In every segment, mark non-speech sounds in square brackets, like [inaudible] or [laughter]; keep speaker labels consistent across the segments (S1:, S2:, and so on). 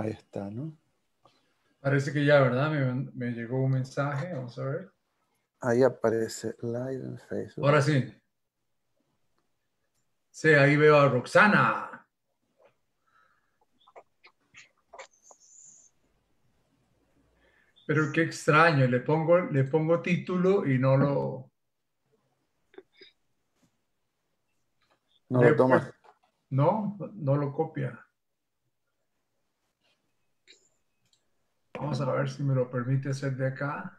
S1: Ahí está, ¿no?
S2: Parece que ya, ¿verdad? Me, llegó un mensaje, vamos a ver.
S1: Ahí aparece live en Facebook. Ahora sí.
S2: Sí, ahí veo a Roxana. Pero qué extraño, le pongo, le pongo título y no lo...
S3: No lo toma.
S2: No, no lo copia. Vamos a ver si me lo permite hacer de acá.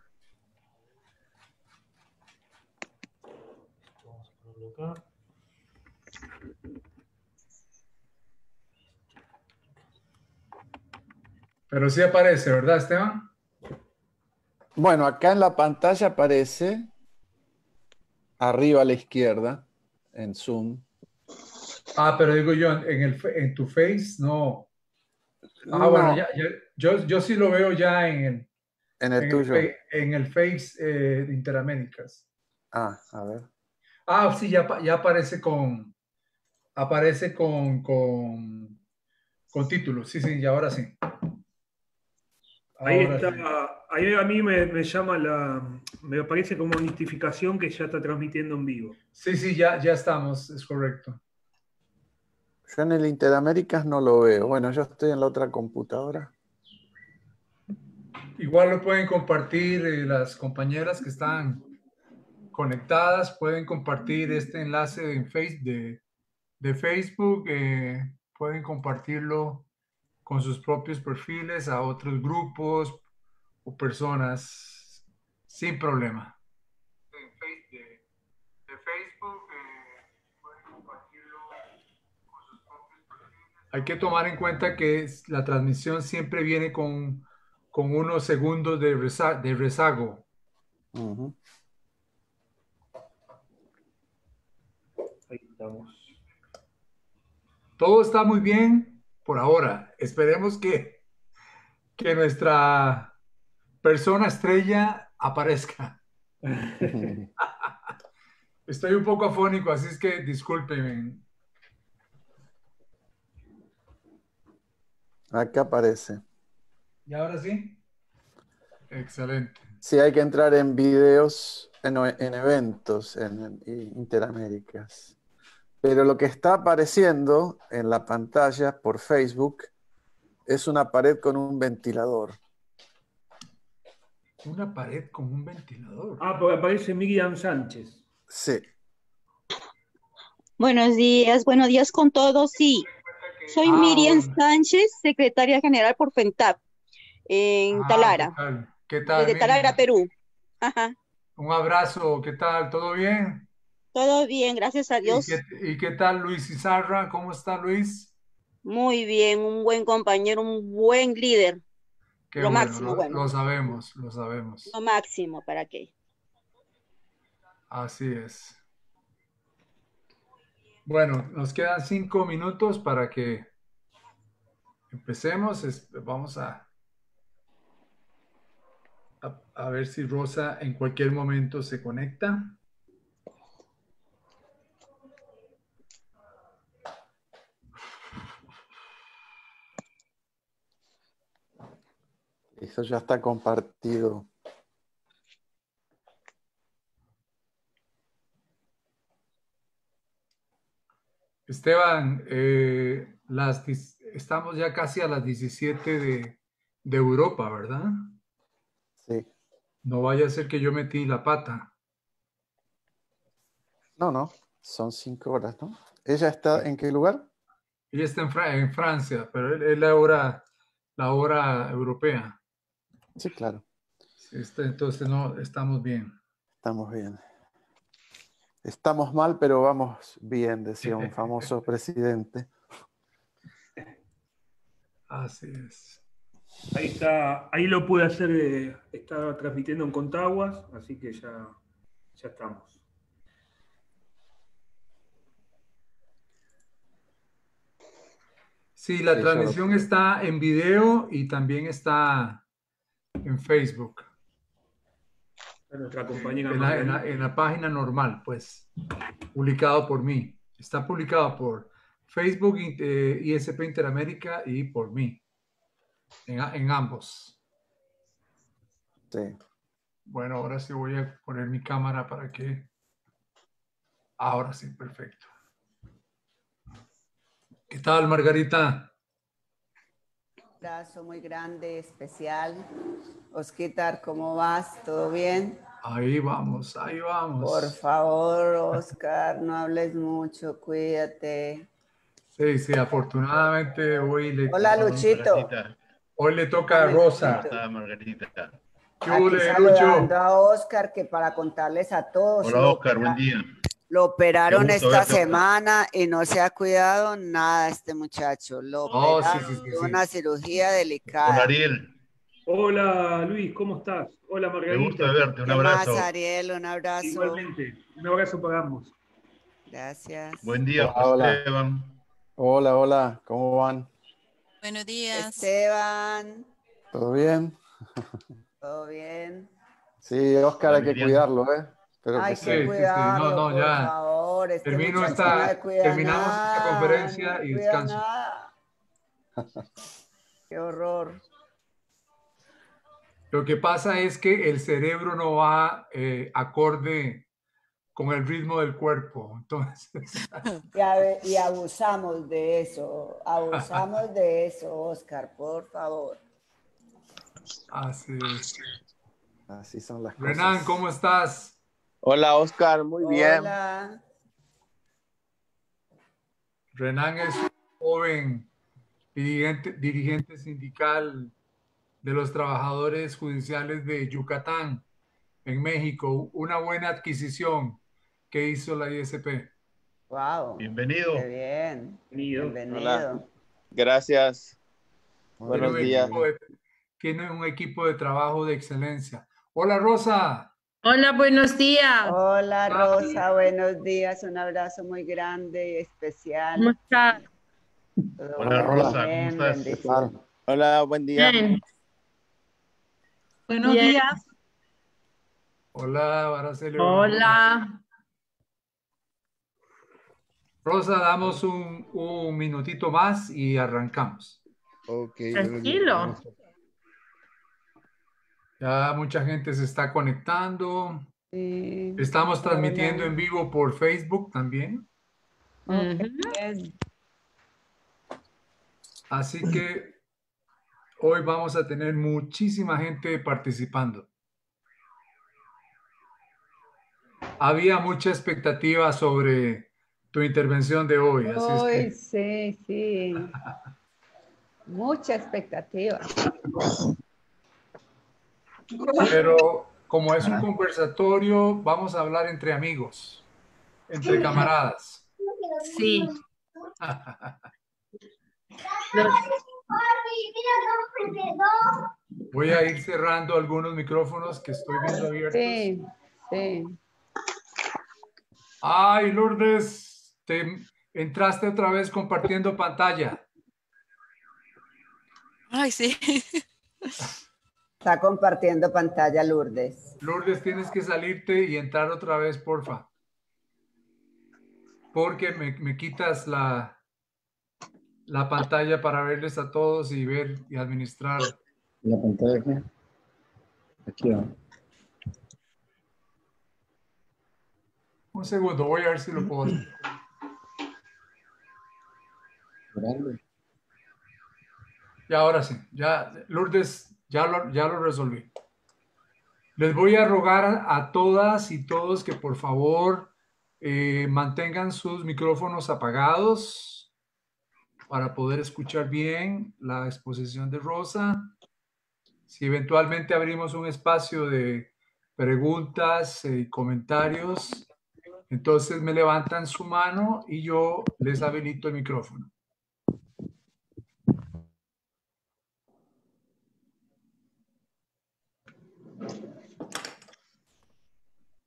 S4: Vamos a
S2: Pero sí aparece, ¿verdad, Esteban?
S1: Bueno, acá en la pantalla aparece arriba a la izquierda en Zoom.
S2: Ah, pero digo yo, en, tu face no. Ah, bueno, ya, yo, sí lo veo ya en el, en el, Face eh, de Interaméricas. Ah, a ver. Ah, sí, ya, ya aparece con. Aparece con, con, con título. Sí, sí, y ahora sí. ahí
S4: está. Ahí a mí me, llama la. Me aparece como notificación que ya está transmitiendo en vivo.
S2: Sí, sí, ya, ya estamos, es correcto.
S1: Yo en el Interaméricas no lo veo. Bueno, yo estoy en la otra computadora.
S2: Igual lo pueden compartir eh, las compañeras que están conectadas, pueden compartir este enlace en face, de, de, Facebook, eh, pueden compartirlo con sus propios perfiles a otros grupos o personas sin problema.
S1: De, Facebook, eh, pueden compartirlo
S2: con sus propios perfiles. Hay que tomar en cuenta que la transmisión siempre viene con con unos segundos de, rezago. Ahí estamos. Todo está muy bien por ahora. Esperemos que, que nuestra persona estrella aparezca. [laughs] Estoy un poco afónico, así es que discúlpenme.
S1: Acá aparece.
S2: ¿Y ahora sí? Excelente.
S1: Sí, hay que entrar en videos, en, eventos, en, Interaméricas. Pero lo que está apareciendo en la pantalla por Facebook es una pared con un ventilador.
S4: Una pared con un ventilador. Ah, porque aparece Miriam Sánchez. Sí.
S5: Buenos días, buenos días con todos. Sí, soy ah, Miriam Sánchez, secretaria general por FENTAP en ah, Talara.
S2: ¿Qué tal? ¿Qué Talara,
S5: Perú. Ajá.
S2: Un abrazo, ¿qué tal? ¿Todo bien? Todo bien, gracias a Dios. ¿Y qué, tal Luis Izarra? ¿Cómo está Luis? Muy
S6: bien, un buen compañero, un buen líder. lo máximo, bueno. Lo
S2: sabemos, lo sabemos.
S6: Lo máximo, ¿para qué?
S2: Así es. Bueno, nos quedan cinco minutos para que empecemos. Vamos a a, ver si Rosa en cualquier momento se conecta.
S1: Eso ya está compartido.
S2: Esteban, eh, las, estamos ya casi a las 17 de Europa, ¿verdad? No vaya a ser que yo metí la pata.
S1: No, no, son cinco horas, ¿no?
S2: ¿Ella está en qué lugar? Ella está en, Francia, pero es la hora, la hora europea. Sí, claro. Este, entonces, no, estamos bien.
S1: Estamos bien. Estamos mal, pero vamos bien, decía un [laughs] famoso presidente.
S4: Así es. Ahí está, ahí lo pude hacer, eh, está transmitiendo en Contaguas, así que ya, ya estamos.
S2: Sí, la transmisión está en video y también está en Facebook. En la, página normal, pues, publicado por mí. Está publicado por Facebook, eh, ISP Interamérica y por mí. En, ambos. Sí. Bueno, ahora sí voy a poner mi cámara para que... Ahora sí, perfecto. ¿Qué tal, Margarita?
S6: Un abrazo muy grande, especial. Osquitar, ¿cómo vas? ¿Todo bien?
S2: Ahí vamos, ahí
S6: vamos. Por favor, Oscar, no hables mucho, cuídate.
S2: Sí, sí, afortunadamente hoy le... Hola, Luchito. Hoy le toca a Rosa. Hola, Margarita. Aquí
S6: a Oscar, que para contarles a todos. Hola, Oscar, buen día. Lo operaron esta semana y no se ha cuidado nada este muchacho. Lo operaron sí, una cirugía delicada. Hola, Ariel.
S4: Hola, Luis, ¿cómo estás? Hola, Margarita. Me gusta verte, un abrazo.
S6: Ariel, un abrazo. Igualmente,
S4: un abrazo para ambos.
S6: Gracias.
S1: Buen día, Esteban. Hola, hola, ¿cómo van?
S6: Buenos días. Esteban.
S1: ¿Todo bien?
S6: ¿Todo bien?
S1: Sí, Oscar, hay que cuidarlo, ¿eh? Pero que, sí, No, no, ya.
S6: Este, Termino esta, terminamos esta conferencia y descanso. Qué horror.
S2: Lo que pasa es que el cerebro no va eh, acorde con el ritmo del cuerpo. [laughs] Entonces.
S6: [laughs] Y, abusamos de eso, abusamos de eso, Oscar, por favor.
S2: Así es. Así son las cosas. Renan, ¿cómo estás? Hola, Oscar, muy
S6: Hola. bien.
S2: Renan es un joven dirigente sindical de los trabajadores judiciales de Yucatán en México. Una buena adquisición. ¿Qué hizo la ISP. Wow. Bienvenido. Qué bien. Bienvenido. Gracias. Buenos días. tiene un equipo de trabajo de excelencia. Hola Rosa.
S6: Hola, buenos días. Hola Rosa, buenos días. Un abrazo muy grande y especial. ¿Cómo estás?
S2: Hola Rosa,
S7: ¿cómo estás? Hola, buen día.
S6: Buenos
S8: días.
S2: Hola, Baracelo. Hola. Rosa, damos un, minutito más y arrancamos.
S5: Ok. Tranquilo.
S2: Ya mucha gente se está conectando.
S6: Estamos transmitiendo en
S2: vivo por Facebook también. Así que hoy vamos a tener muchísima gente participando. Había mucha expectativa sobre tu intervención de hoy. Así
S6: sí, sí. Mucha expectativa.
S2: Pero como es un conversatorio, vamos a hablar entre amigos, entre camaradas. Sí. Voy a ir cerrando algunos micrófonos que estoy viendo abiertos.
S6: Sí, sí.
S2: Ay, Lourdes. Te entraste otra vez compartiendo pantalla.
S6: Ay, sí. Está compartiendo pantalla Lourdes.
S2: Lourdes, tienes que salirte y entrar otra vez, porfa. Porque me, quitas la, la pantalla para verles a todos y ver y administrar.
S1: La pantalla aquí. Aquí
S2: Un segundo, voy a ver si lo puedo y ahora sí, ya Lourdes, ya lo, ya lo resolví. Les voy a rogar a todas y todos que por favor eh, mantengan sus micrófonos apagados para poder escuchar bien la exposición de Rosa. Si eventualmente abrimos un espacio de preguntas eh, y comentarios, entonces me levantan su mano y yo les habilito el micrófono.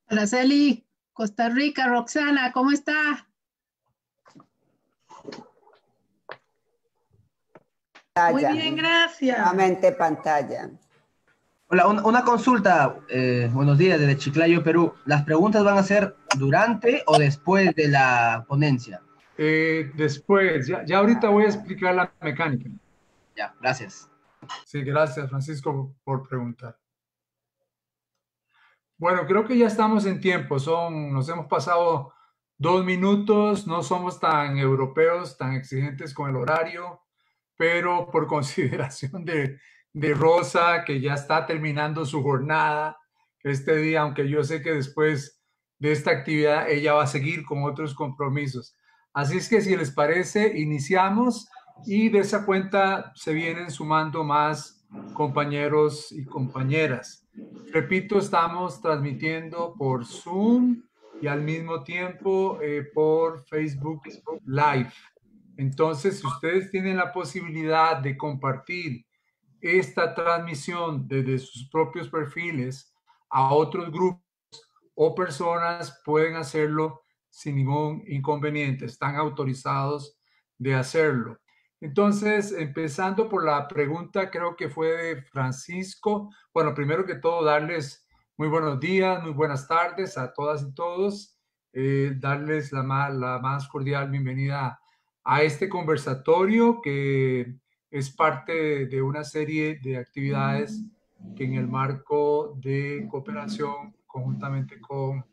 S8: Hola, Celi, Costa Rica, Roxana, ¿cómo está?
S6: Muy bien, gracias. Nuevamente pantalla. Hola, una
S3: consulta. Eh, buenos días desde Chiclayo, Perú. ¿Las preguntas van a ser durante o después de la ponencia?
S2: Eh, después, ya, ya ahorita voy a explicar la mecánica. Ya, gracias. Sí, gracias Francisco por preguntar. Bueno, creo que ya estamos en tiempo. Son, nos hemos pasado dos minutos. No somos tan europeos, tan exigentes con el horario, pero por [laughs] consideración de, de Rosa, que ya está terminando su jornada este día, aunque yo sé que después de esta actividad ella va a seguir con otros compromisos. Así es que si les parece, iniciamos y de esa cuenta se vienen sumando más compañeros y compañeras. Repito, estamos transmitiendo por Zoom y al mismo tiempo eh, por Facebook Live. Entonces, si ustedes tienen la posibilidad de compartir esta transmisión desde sus propios perfiles a otros grupos o personas, pueden hacerlo sin ningún inconveniente. Están autorizados de hacerlo. Entonces, empezando por la pregunta, creo que fue de Francisco. Bueno, primero que todo, darles muy buenos días, muy buenas tardes a todas y todos. Eh, darles la más, la más cordial bienvenida a este conversatorio que es parte de una serie de actividades que en el marco de cooperación conjuntamente con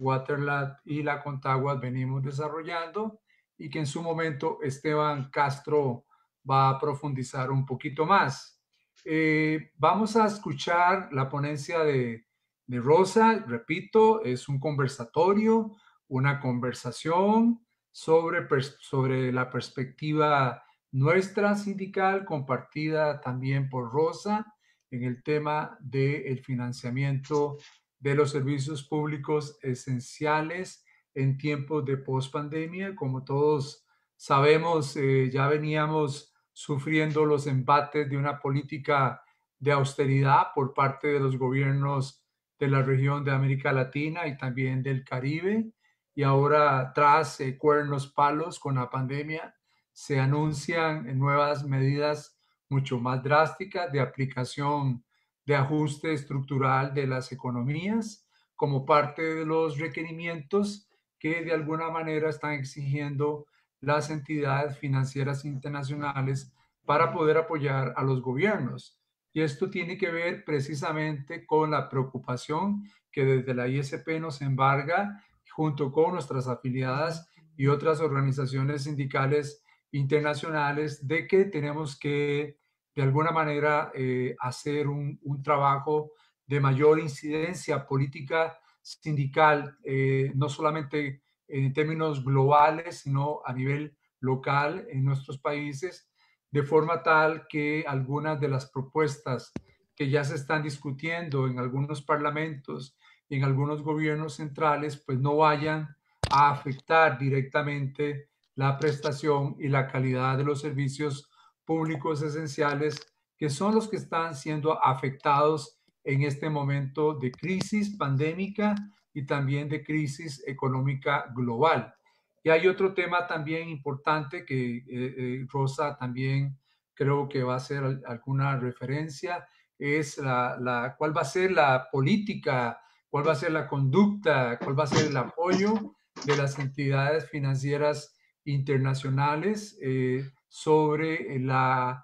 S2: Waterlab y la Contaguas venimos desarrollando y que en su momento Esteban Castro va a profundizar un poquito más. Eh, vamos a escuchar la ponencia de, Rosa, repito, es un conversatorio, una conversación sobre, sobre la perspectiva nuestra sindical compartida también por Rosa en el tema del financiamiento de los servicios públicos esenciales en tiempos de pospandemia. Como todos sabemos, eh, ya veníamos sufriendo los embates de una política de austeridad por parte de los gobiernos de la región de América Latina y también del Caribe. Y ahora, tras eh, cuernos palos con la pandemia, se anuncian eh, nuevas medidas mucho más drásticas de aplicación de ajuste estructural de las economías como parte de los requerimientos que de alguna manera están exigiendo las entidades financieras internacionales para poder apoyar a los gobiernos. Y esto tiene que ver precisamente con la preocupación que desde la ISP nos embarga junto con nuestras afiliadas y otras organizaciones sindicales internacionales de que tenemos que de alguna manera eh, hacer un, un trabajo de mayor incidencia política sindical, eh, no solamente en términos globales, sino a nivel local en nuestros países, de forma tal que algunas de las propuestas que ya se están discutiendo en algunos parlamentos y en algunos gobiernos centrales, pues no vayan a afectar directamente la prestación y la calidad de los servicios públicos esenciales, que son los que están siendo afectados en este momento de crisis pandémica y también de crisis económica global. Y hay otro tema también importante que eh, eh, Rosa también creo que va a hacer alguna referencia, es la, la, cuál va a ser la política, cuál va a ser la conducta, cuál va a ser el apoyo de las entidades financieras internacionales eh, sobre las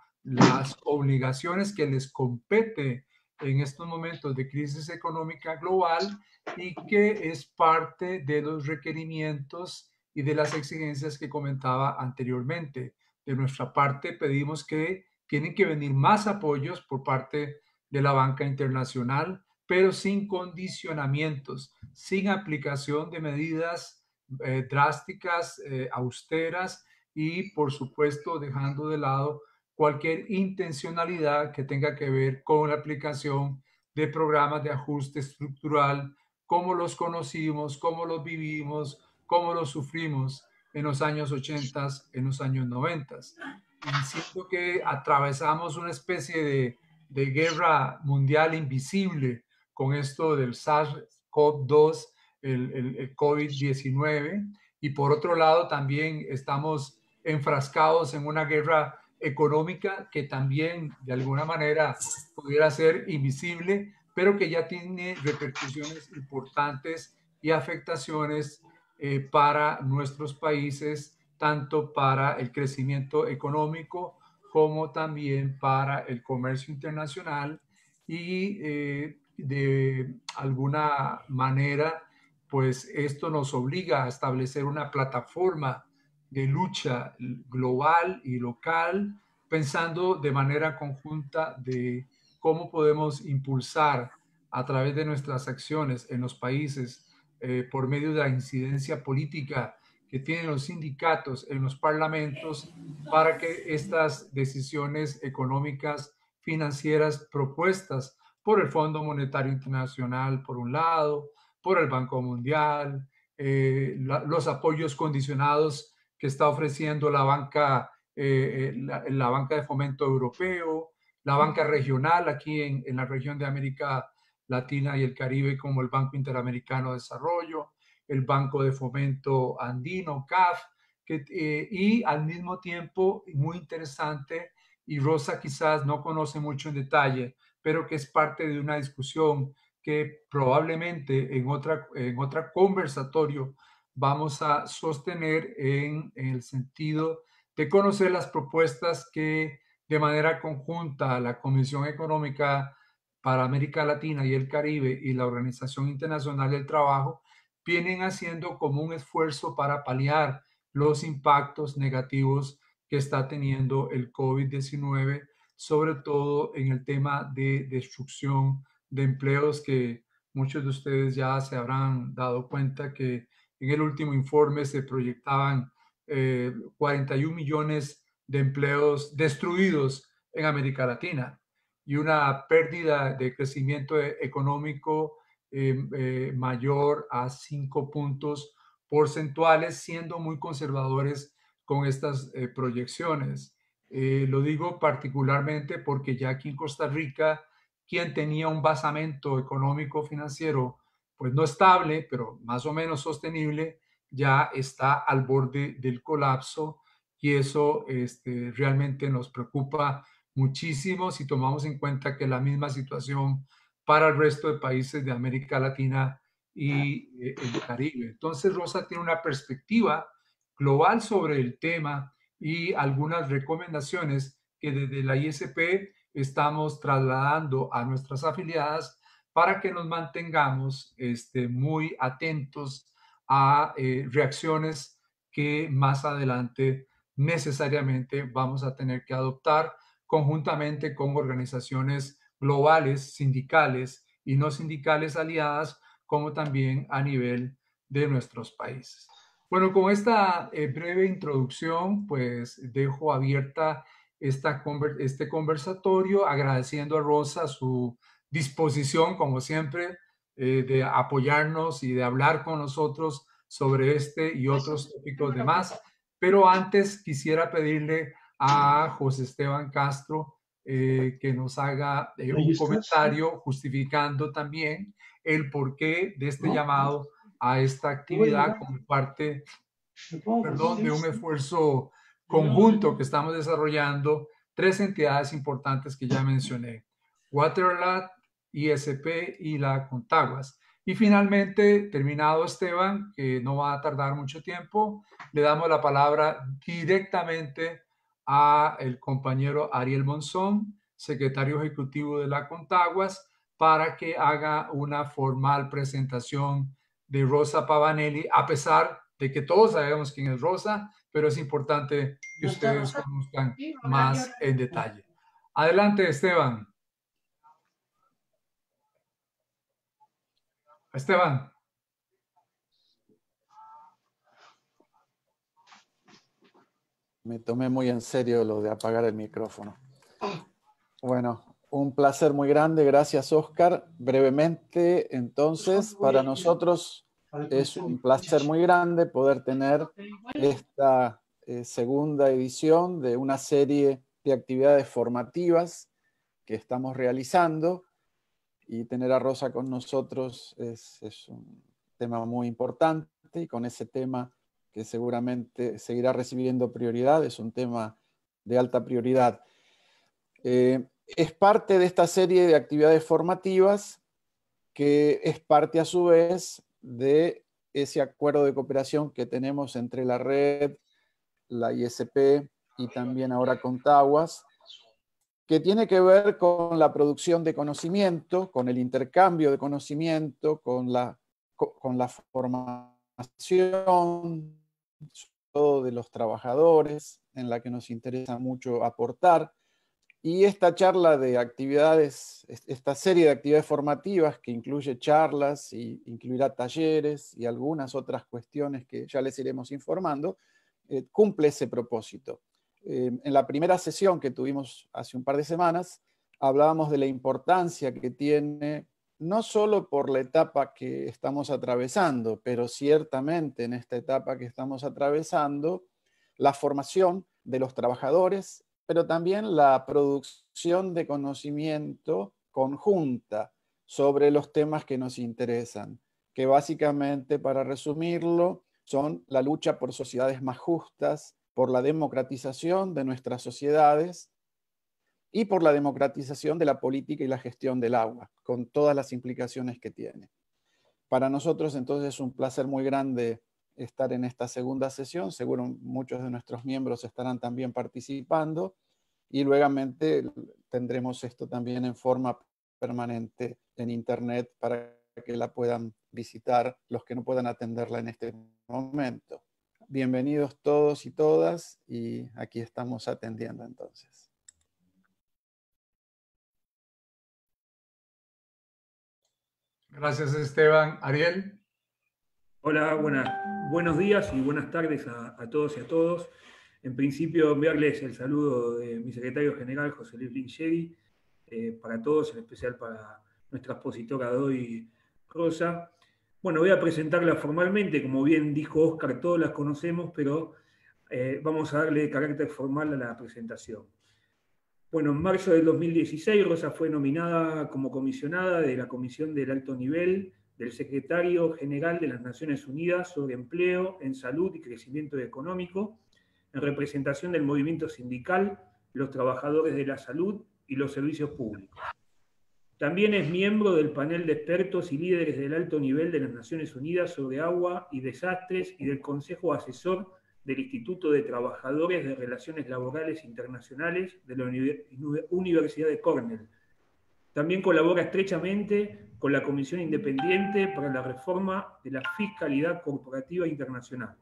S2: obligaciones que les compete en estos momentos de crisis económica global y que es parte de los requerimientos y de las exigencias que comentaba anteriormente. De nuestra parte pedimos que tienen que venir más apoyos por parte de la banca internacional, pero sin condicionamientos, sin aplicación de medidas eh, drásticas, eh, austeras y, por supuesto, dejando de lado cualquier intencionalidad que tenga que ver con la aplicación de programas de ajuste estructural, cómo los conocimos, cómo los vivimos, cómo los sufrimos en los años 80, en los años 90. Y siento que atravesamos una especie de, guerra mundial invisible con esto del SARS-CoV-2, el, el COVID-19, y por otro lado también estamos enfrascados en una guerra económica que también de alguna manera pudiera ser invisible, pero que ya tiene repercusiones importantes y afectaciones eh, para nuestros países, tanto para el crecimiento económico como también para el comercio internacional y eh, de alguna manera, pues esto nos obliga a establecer una plataforma de lucha global y local, pensando de manera conjunta de cómo podemos impulsar a través de nuestras acciones en los países, eh, por medio de la incidencia política que tienen los sindicatos en los parlamentos, para que estas decisiones económicas, financieras propuestas por el Fondo Monetario Internacional, por un lado, por el Banco Mundial, eh, los apoyos condicionados que está ofreciendo la banca, eh, eh, la, banca de fomento europeo, la banca regional aquí en, la región de América Latina y el Caribe, como el Banco Interamericano de Desarrollo, el Banco de Fomento Andino, CAF, que, eh, y al mismo tiempo, muy interesante, y Rosa quizás no conoce mucho en detalle, pero que es parte de una discusión que probablemente en otra, en otra conversatorio vamos a sostener en el sentido de conocer las propuestas que de manera conjunta la Comisión Económica para América Latina y el Caribe y la Organización Internacional del Trabajo vienen haciendo como un esfuerzo para paliar los impactos negativos que está teniendo el COVID-19, sobre todo en el tema de destrucción de empleos que muchos de ustedes ya se habrán dado cuenta que en el último informe se proyectaban 41 eh, millones de empleos destruidos en América Latina y una pérdida de crecimiento e-, económico em, eh, mayor a 5 puntos porcentuales, siendo muy conservadores con estas eh, proyecciones. lo digo particularmente porque ya aquí en Costa Rica, quien tenía un basamento económico financiero pues no estable, pero más o menos sostenible, ya está al borde del colapso y eso este, realmente nos preocupa muchísimo si tomamos en cuenta que la misma situación para el resto de países de América Latina y eh, el Caribe. Entonces Rosa tiene una perspectiva global sobre el tema y algunas recomendaciones que desde la ISP estamos trasladando a nuestras afiliadas para que nos mantengamos este, muy atentos a eh, reacciones que más adelante necesariamente vamos a tener que adoptar conjuntamente con organizaciones globales, sindicales y no sindicales aliadas, como también a nivel de nuestros países. Bueno, con esta eh, breve introducción, pues dejo abierta esta, este conversatorio agradeciendo a Rosa su disposición, como siempre, eh, de apoyarnos y de hablar con nosotros sobre este y otros tópicos demás, Pero antes quisiera pedirle a José Esteban Castro eh, que nos haga eh, un comentario justificando también el porqué de este llamado pues, a esta actividad como parte perdón, de un esfuerzo conjunto que estamos desarrollando tres entidades importantes que ya mencioné. Waterland, ISP y la Contaguas. Y finalmente, terminado Esteban, que no va a tardar mucho tiempo, le damos la palabra directamente a el compañero Ariel Monzón, secretario ejecutivo de la Contaguas, para que haga una formal presentación de Rosa Pavanelli, a pesar de que todos sabemos quién es Rosa, pero es importante que ustedes conozcan más en detalle. Adelante, Esteban. Esteban.
S1: Me tomé muy en serio lo de apagar el micrófono. Bueno, un placer muy grande. Gracias, Oscar. Brevemente, entonces, para nosotros es un placer muy grande poder tener esta eh, segunda edición de una serie de actividades formativas que estamos realizando y tener a Rosa con nosotros es, un tema muy importante y con ese tema que seguramente seguirá recibiendo prioridad, es un tema de alta prioridad. Eh, es parte de esta serie de actividades formativas que es parte a su vez de ese acuerdo de cooperación que tenemos entre la red, la ISP y también ahora con Taguas, que tiene que ver con la producción de conocimiento, con el intercambio de conocimiento, con la, con la formación de los trabajadores, en la que nos interesa mucho aportar. Y esta charla de actividades, esta serie de actividades formativas que incluye charlas y incluirá talleres y algunas otras cuestiones que ya les iremos informando, eh, cumple ese propósito Em, en la primera sesión que tuvimos hace un par de semanas, hablábamos de la importancia que tiene, no solo por la etapa que estamos atravesando, pero ciertamente en esta etapa que estamos atravesando, la formación de los trabajadores, pero también la producción de conocimiento conjunta sobre los temas que nos interesan, que básicamente, para resumirlo, son la lucha por sociedades más justas, por la democratización de nuestras sociedades y por la democratización de la política y la gestión del agua, con todas las implicaciones que tiene. Para nosotros entonces es un placer muy grande estar en esta segunda sesión, seguro muchos de nuestros miembros estarán también participando y luego tendremos esto también en forma permanente en Internet para que la puedan visitar los que no puedan atenderla en este momento bienvenidos todos y todas y aquí estamos atendiendo entonces.
S2: Gracias Esteban. Ariel. Hola, buenas, buenos días y buenas
S4: tardes a, todos y a todos. En principio, enviarles el saludo de mi secretario general, José Luis Linchegui, eh, para todos, en especial para nuestra expositora Doy Rosa, bueno, voy a presentarla formalmente, como bien dijo Oscar, todos las conocemos, pero eh, vamos a darle carácter formal a la presentación. Bueno, en marzo del 2016 Rosa fue nominada como comisionada de la Comisión del Alto Nivel del Secretario General de las Naciones Unidas sobre Empleo en Salud y Crecimiento Económico, en representación del movimiento sindical, los trabajadores de la salud y los servicios públicos. También es miembro del panel de expertos y líderes del alto nivel de las Naciones Unidas sobre agua y desastres y del Consejo Asesor del Instituto de Trabajadores de Relaciones Laborales Internacionales de la Universidad de Cornell. También colabora estrechamente con la Comisión Independiente para la Reforma de la Fiscalidad Corporativa Internacional.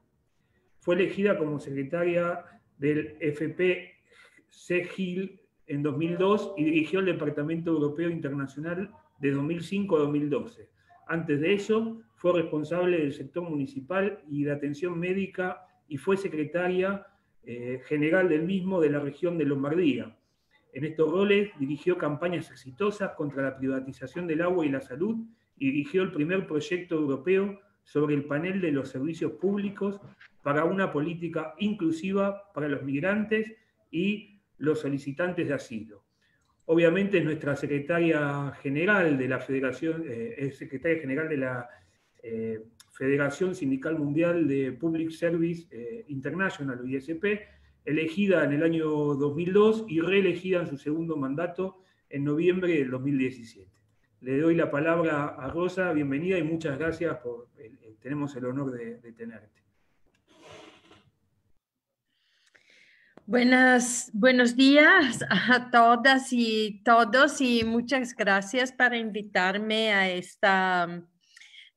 S4: Fue elegida como secretaria del FPC Gil en 2002 y dirigió el Departamento Europeo Internacional de 2005 a 2012. Antes de eso, fue responsable del sector municipal y de atención médica y fue secretaria eh, general del mismo de la región de Lombardía. En estos roles dirigió campañas exitosas contra la privatización del agua y la salud y dirigió el primer proyecto europeo sobre el panel de los servicios públicos para una política inclusiva para los migrantes y los solicitantes de asilo. Obviamente es nuestra secretaria general de la Federación, eh, es secretaria general de la eh, Federación Sindical Mundial de Public Service eh, International, ISP, elegida en el año 2002 y reelegida en su segundo mandato en noviembre del 2017. Le doy la palabra a Rosa, bienvenida y muchas gracias por, tenemos el honor de tenerte.
S9: Buenas, buenos días a todas y todos y muchas gracias para invitarme a esta, mm,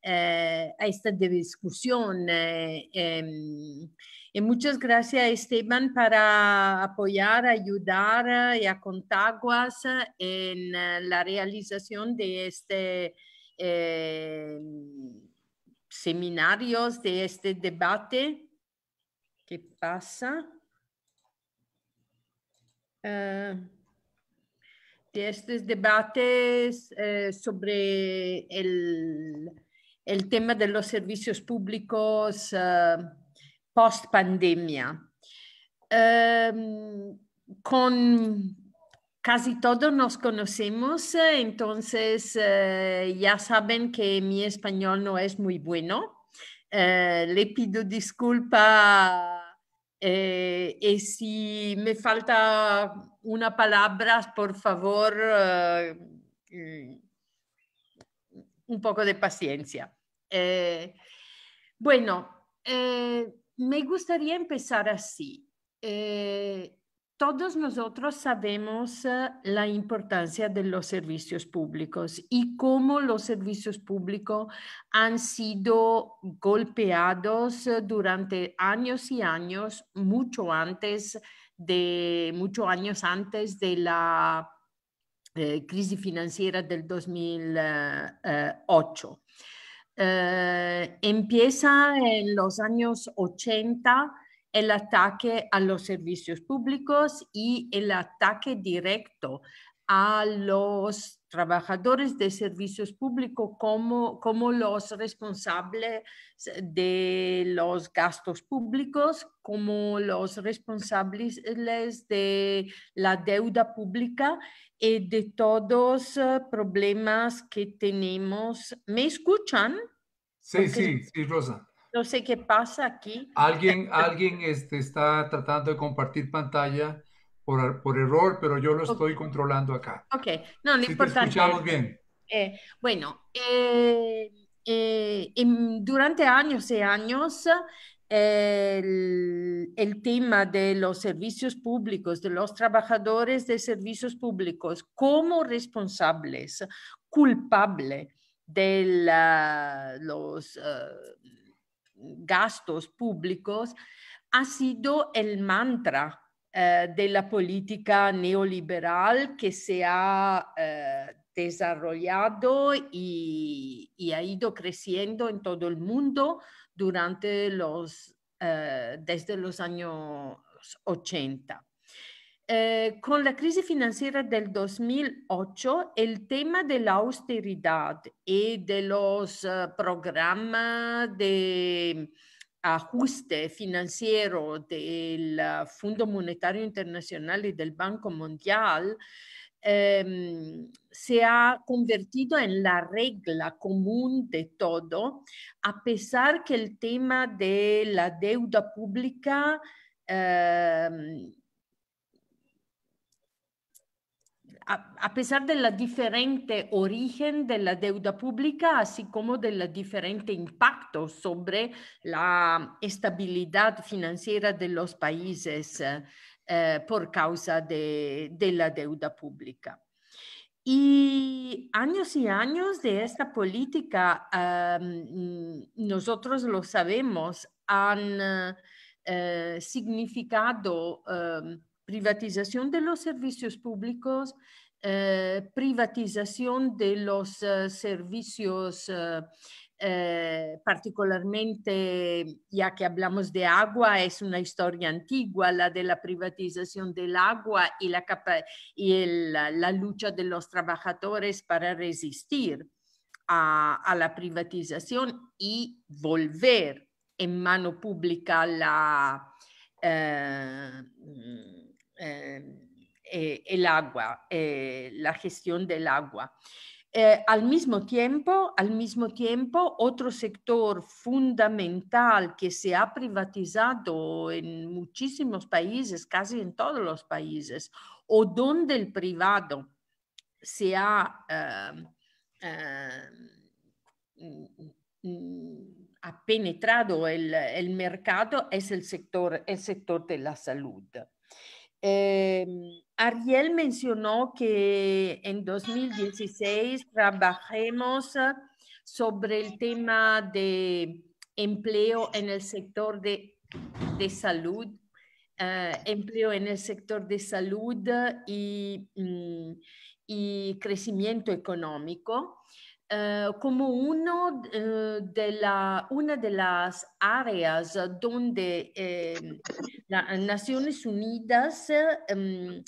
S9: eh, a esta discusión. Eh, em, y muchas gracias Esteban para apoyar, ayudar eh, y a Contaguas en la realización de este seminarios, de este debate. ¿Qué pasa? Ah, de estos debates eh, sobre el, tema de los servicios públicos ah, post pandemia. Em, con casi todos nos conocemos, eh, entonces eh, ya saben que mi español no es muy bueno. le pido disculpas eh, y si me falta una palabra, por favor, eh, mm, un poco de paciencia. Eh, bueno, me gustaría empezar así todos nosotros sabemos eh, la importancia de los servicios públicos y cómo los servicios públicos han sido golpeados eh, durante años y años, mucho antes de, muchos años antes de la eh, crisis financiera del 2008. empieza en los años 80 el ataque a los servicios públicos y el ataque directo a los trabajadores de servicios públicos como, como los responsables de los gastos públicos, como los responsables de la deuda pública y de todos los eh, problemas que tenemos. ¿Me escuchan? Sí, sí,
S2: sí, Rosa.
S9: No sé qué pasa aquí.
S2: Alguien, alguien este, está tratando de compartir pantalla por, error, pero yo lo estoy controlando acá.
S9: Ok, no, no, si escuchamos bien. Eh, bueno, eh, eh, durante años y años el, tema de los servicios públicos, de los trabajadores de servicios públicos como responsables, culpables de los gastos públicos ha sido el mantra eh, de la política neoliberal que se ha eh, desarrollado y, ha ido creciendo en todo el mundo durante los, eh, desde los años 80. Eh, con la crisis financiera del 2008, el tema de la austeridad y de los eh, programas de ajuste financiero del FMI eh, Fondo Monetario Internacional y del Banco Mundial em, se ha convertido en la regla común de todo, a pesar que el tema de la deuda pública em, a, pesar de la diferente origen de la deuda pública, así como del diferente impacto sobre la estabilidad financiera de los países eh, eh, por causa de, la deuda pública. Y años y años de esta política, nosotros lo sabemos, han eh, significado privatización de los servicios públicos, eh, privatización de los eh, servicios, eh, particularmente ya que hablamos de agua, es una historia antigua, la de la privatización del agua y la, la lucha de los trabajadores para resistir a, la privatización y volver en mano pública la... Eh, el agua, eh, la gestión del agua. Eh, al, mismo tiempo, al mismo tiempo, otro sector fundamental que se ha privatizado en muchísimos países, casi en todos los países, o donde el privado se ha penetrado el, el mercado es el sector, el sector de la salud. Em, Ariel mencionó que en 2016 trabajemos ah, sobre el tema de empleo en el sector de, salud, ah, empleo en el sector de salud y mm, crecimiento económico. Eh, como eh, una de las áreas donde em, las Naciones Unidas em,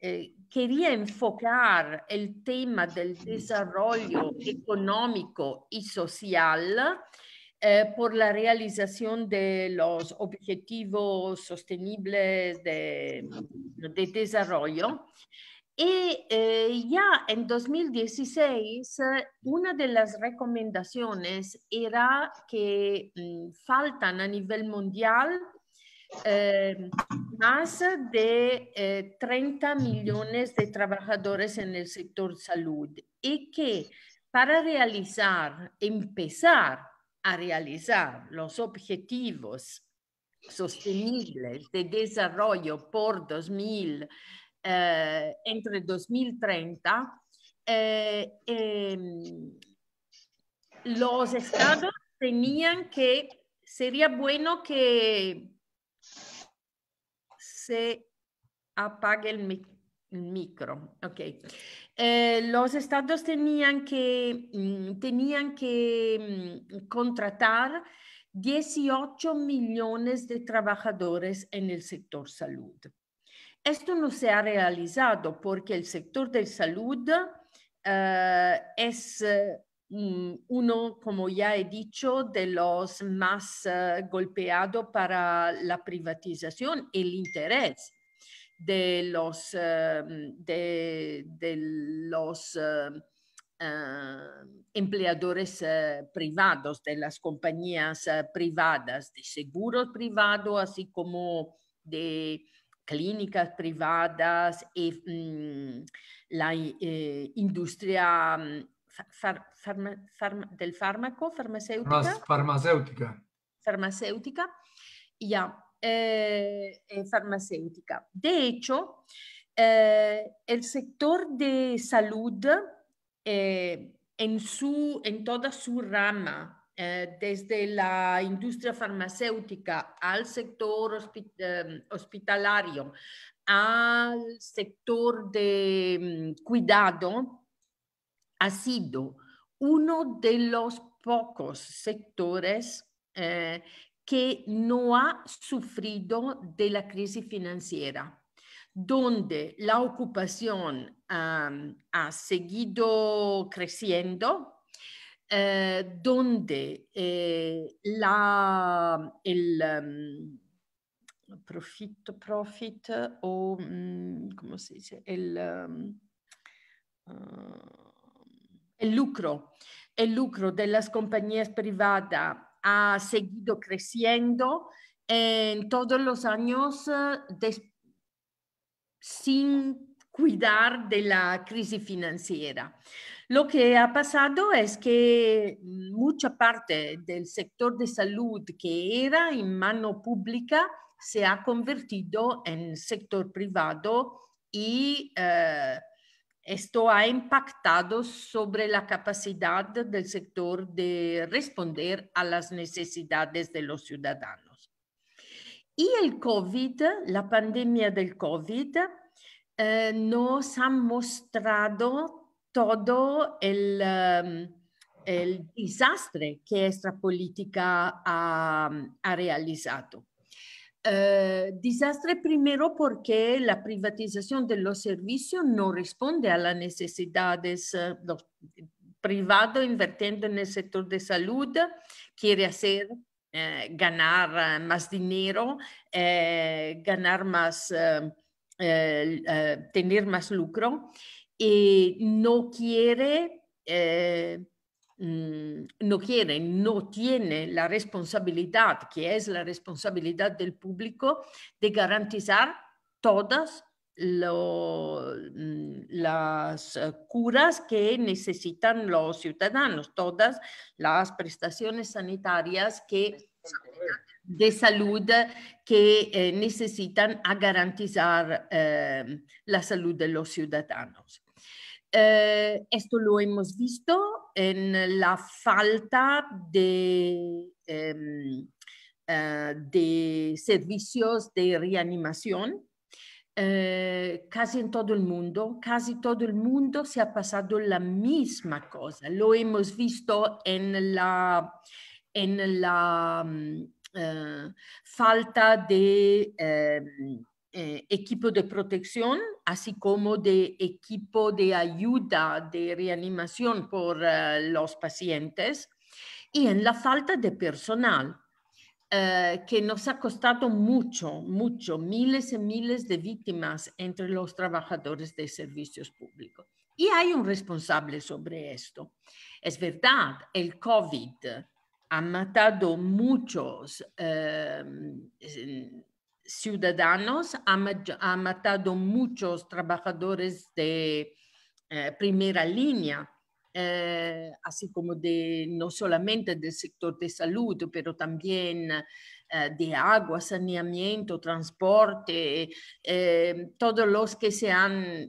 S9: eh, quería enfocar el tema del desarrollo económico y social por la realización de los objetivos sostenibles de desarrollo. Y eh, ya en 2016, eh, una de las recomendaciones era que mm, faltan a nivel mundial eh, más de 30 millones de trabajadores en el sector salud y que para realizar, empezar a realizar los objetivos sostenibles de desarrollo por 2000 eh, entre 2030 eh, em, los estados tenían que, sería bueno que se apague el, micro, ok. Eh, los estados tenían que, mm, tenían que mm, contratar 18 millones de trabajadores en el sector salud. Esto no se ha realizado porque el sector de salud eh, es eh, uno, como ya he dicho, de los más eh, golpeados para la privatización, y el interés de los, de, los empleadores privados, de las compañías privadas, de seguros privados, así como de clínicas privadas y eh, mm, la eh, industria mm, del fármaco, farmacéutica.
S2: farmacéutica.
S9: Farmacéutica, ya, eh, farmacéutica. De hecho, el sector de salud en, su, en toda su rama eh, desde la industria farmacéutica al sector em, hospitalario, al sector de mm, cuidado, ha sido uno de los pocos sectores eh, que no ha sufrido de la crisis financiera donde la ocupación ha seguido creciendo eh, donde eh, la, il um, ehm, profit, profit o um, come si dice, il, um, ehm, el eh, lucro, el lucro de las compañías ha seguito creciendo in tutti los anni senza sin della crisi finanziaria. Lo que ha pasado es que mucha parte del sector de salud que era en mano pública se ha convertido en sector privado y eh, esto ha impactado sobre la capacidad del sector de responder a las necesidades de los ciudadanos. Y el COVID, la pandemia del COVID, eh, nos ha mostrado todo em, el, desastre que esta política ha, em, realizado. Eh, desastre primero porque la privatización de los servicios no responde a las necesidades privadas eh, eh, privado invirtiendo en el sector de salud quiere hacer ganar más dinero, ganar más, tener más lucro y no quiere, eh, mm, no quiere, no tiene la responsabilidad, que es la responsabilidad del público, de garantizar todas mm, las eh, curas que necesitan los ciudadanos, todas las prestaciones sanitarias de salud que eh, necesitan a garantizar la salud de los ciudadanos. Eh, esto lo hemos visto en la falta de, em, eh, de servicios de reanimación. Eh, casi en todo el mundo, casi todo el mundo se ha pasado la misma cosa. Lo hemos visto en la, en la em, falta de em, eh, equipo de protección, así como de equipo de ayuda de reanimación por eh, los pacientes y en la falta de personal, eh, que nos ha costado mucho, mucho, miles y miles de víctimas entre los trabajadores de servicios públicos. Y hay un responsable sobre esto. Es verdad, el COVID ha matado muchos ciudadanos, ha, matado muchos trabajadores de eh, primera línea, eh, así como de no solamente del sector de salud, pero también eh, de agua, saneamiento, transporte, todos los que se han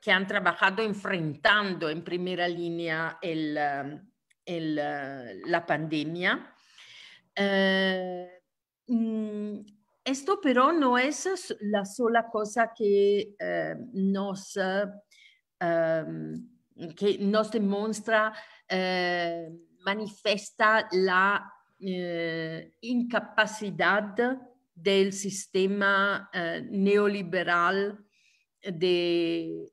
S9: que han trabajado enfrentando en primera línea el, la pandemia. Mm, esto pero no es la sola cosa que eh, nos, eh, em, que nos demuestra, eh, manifiesta la incapacidad del sistema neoliberal de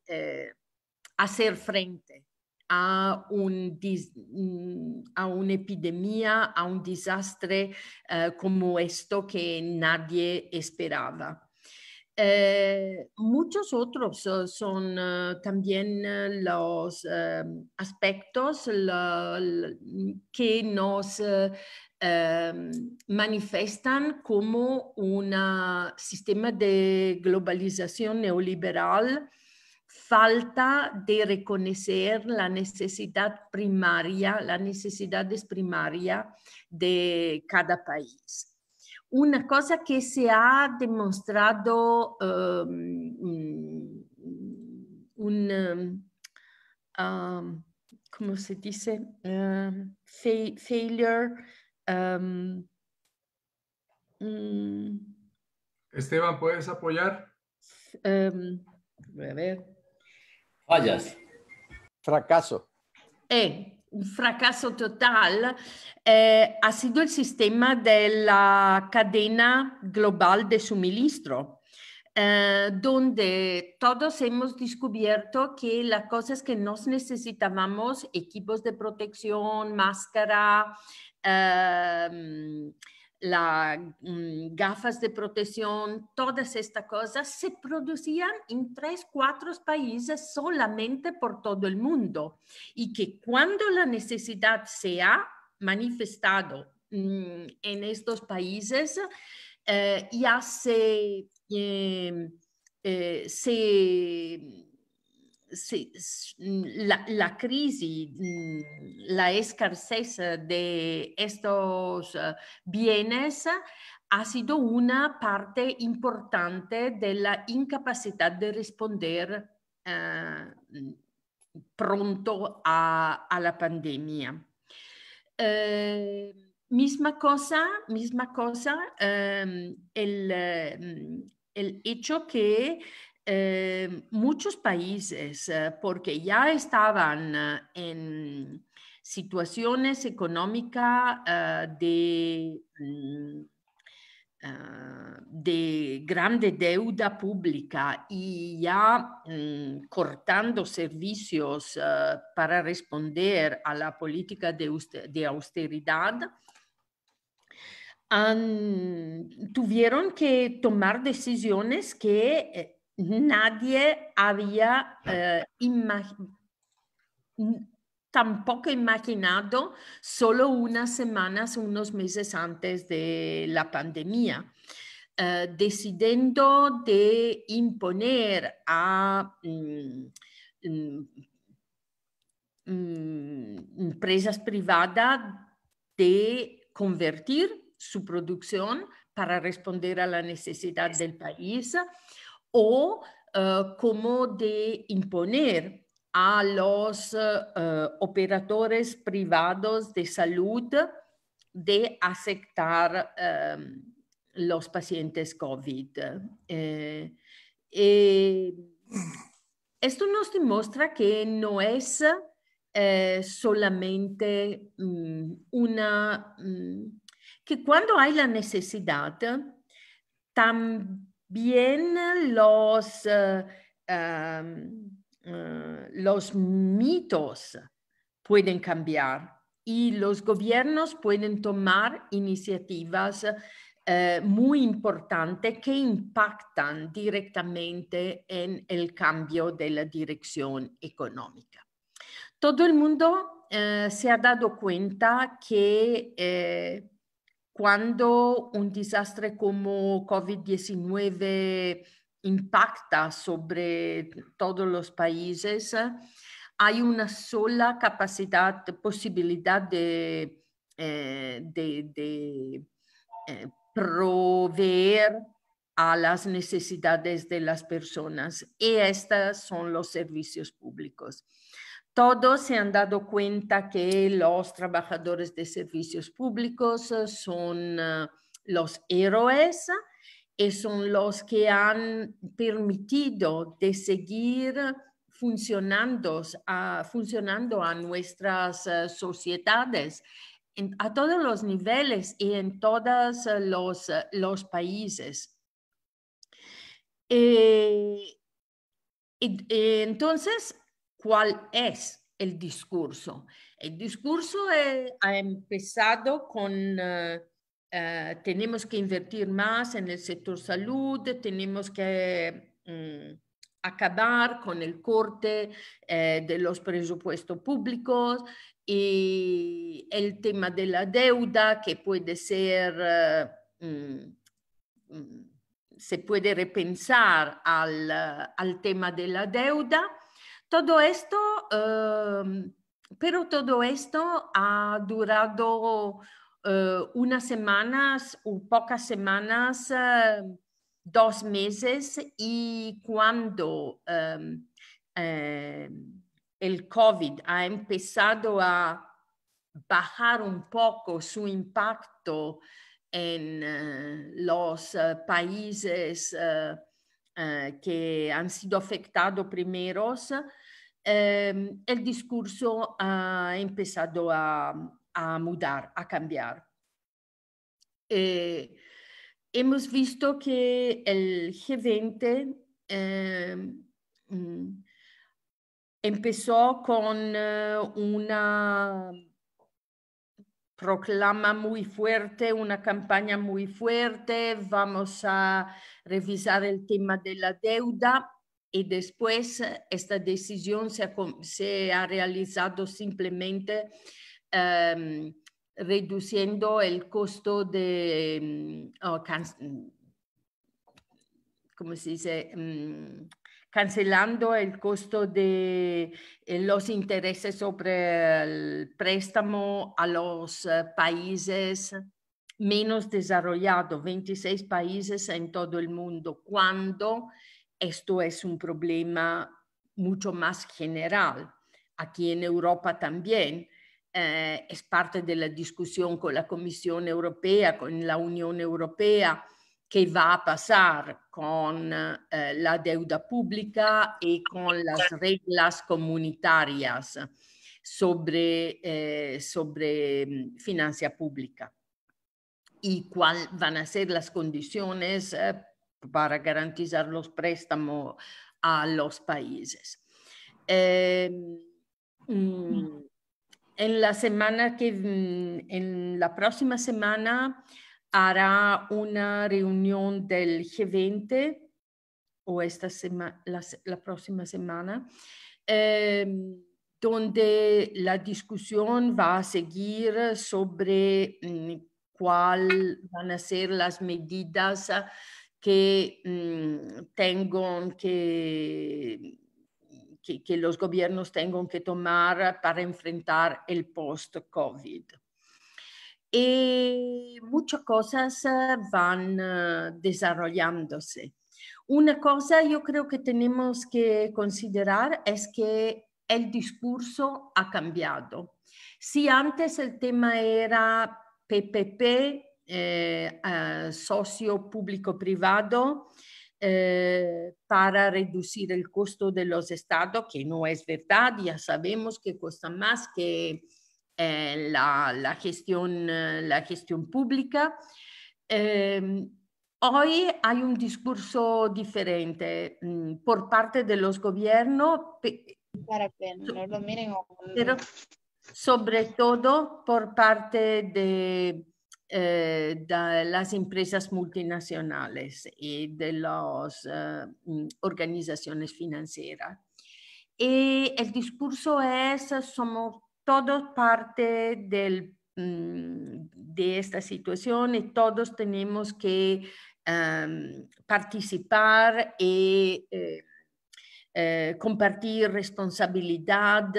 S9: hacer frente a, un dis- mm, a un'epidemia, a un disastro eh, como esto que nadie sperava. Eh, muchos otros son uh, también los uh, aspectos la, la, que nos uh, manifestan como un sistema de globalización neoliberal falta de reconocer la necesidad primaria, las necesidades primaria de cada país. Una cosa que se ha demostrado um, un, um, um, ¿cómo se dice? failure. Mm.
S2: Esteban, ¿puedes apoyar? a ver. Fallas. Fracaso.
S9: Eh, un fracaso total. Eh, ha sido el sistema la cadena global de suministro. Eh, donde todos hemos descubierto que las cosas que nos necesitábamos, equipos de protección, máscara, eh, las mm, gafas de protección, todas estas cosas se producían en tres, cuatro países solamente por todo el mundo y que cuando la necesidad se ha manifestado mm, en estos países, eh, ya se em, eh, Mm, la, crisis, mm, la escasez eh, de estos eh, bienes ha sido una parte importante de la incapacidad de responder eh, pronto a, la pandemia. misma cosa, misma cosa em, mm, el, hecho que eh, muchos países, eh, porque ya estaban eh, en situaciones económicas de, mm, de, grande deuda pública y ya mm, cortando servicios para responder a la política de, austeridad, tuvieron que tomar decisiones que nadie había eh, tampoco imaginado solo unas semanas, unos meses antes de la pandemia. Eh, decidiendo de imponer a mm, mm, mm, empresas privadas de convertir su producción para responder a la necesidad del país o eh, como de imponer a los eh, operadores privados de salud de aceptar eh, los pacientes COVID. esto nos demuestra que no es solamente mm, una... Mm, que cuando hay la necesidad, también bien los, eh, eh, los mitos pueden cambiar y los gobiernos pueden tomar iniciativas eh, muy importantes que impactan directamente en el cambio de la dirección económica. Todo el mundo se ha dado cuenta que cuando un desastre como COVID-19 impacta sobre todos los países, hay una sola capacidad, posibilidad de, eh, eh, proveer a las necesidades de las personas y estas son los servicios públicos. Todos se han dado cuenta que los trabajadores de servicios públicos eh, son eh, los héroes y eh, son los que han permitido de seguir funcionando a, funcionando a nuestras sociedades a todos los niveles y en todos los, países. entonces, cuál es el discurso. El discurso ha empezado con... Eh, eh, tenemos que invertir más en el sector salud, tenemos que mm, acabar con el corte eh, de los presupuestos públicos y el tema de la deuda que puede ser, mm, mm, se puede repensar al tema de la deuda todo esto, em, pero todo esto ha durado eh, unas semanas o pocas semanas, em, dos meses, y cuando em, el COVID ha empezado a bajar un poco su impacto en eh, los eh, países que han sido afectados primeros, el ehm, discurso ha empezado a, mudar, a cambiar. hemos visto que el G20 empezó con eh, una proclama muy fuerte, una campaña muy fuerte, vamos a revisar el tema de la deuda, y después eh, esta decisión se ha, realizado simplemente em, reduciendo el costo de, mm, oh, como mm, ¿cómo se dice? Mm, cancelando el costo de eh, los intereses sobre el préstamo a los eh, países menos desarrollados, 26 países en todo el mundo, cuando esto es un problema mucho más general. Aquí en Europa también eh, es parte de la discusión con la Comisión Europea, con la Unión Europea, qué va a pasar con eh, la deuda pública y con las reglas comunitarias sobre, eh, sobre financia pública y cuáles van a ser las condiciones para garantizar los préstamos a los países. Em, mm. Mm, en la semana que, mm, en la próxima semana hará una reunión del G20 o esta semana, la, próxima semana, em, donde la discusión va a seguir sobre cuál cuáles van a ser las medidas Mm, que que, los gobiernos tengan que tomar para enfrentar el post-COVID. Y muchas cosas eh, van eh, desarrollándose. Una cosa yo creo que tenemos que considerar es que el discurso ha cambiado. Si antes el tema era PPP, eh, socio pubblico privado eh, para reducir el costo de los estados, que no es verdad, ya sabemos que cuesta más que eh, la, la, gestión, eh, la gestión pública. Hoy hay un discurso diferente mm, por parte de los gobiernos. Para que no lo miren. Pero sobre todo por parte de, Eh, de las empresas multinacionales y de las eh, mm, organizaciones financieras. Y el discurso es, eh, somos todos parte del, mm, de esta situación y todos tenemos que em, participar y compartir responsabilidad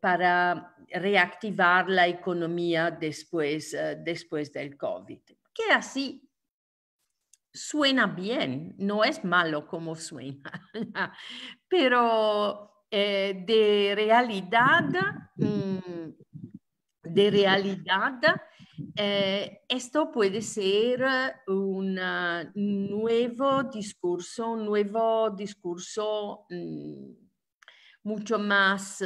S9: para reactivar la economía eh, después, del COVID. Que así suena bien, no es malo como suena, [laughs] pero eh, de realidad, mm,
S6: de realidad,
S9: eh, esto puede ser un nuevo discurso, un nuevo discurso mm, mucho más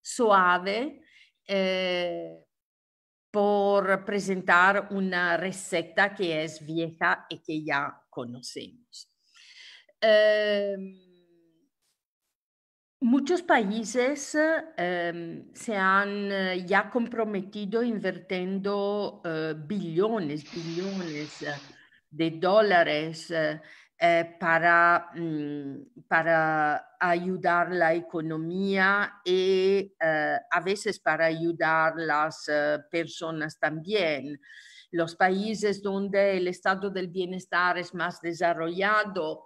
S9: suave eh, por presentar una receta que es vieja y que ya conocemos. Em, muchos países em, se han eh, ya comprometido invirtiendo eh, billones, billones de dólares eh, mm, para, ayudar la economía y eh, a veces para ayudar las eh, personas también. Los países donde el estado del bienestar es más desarrollado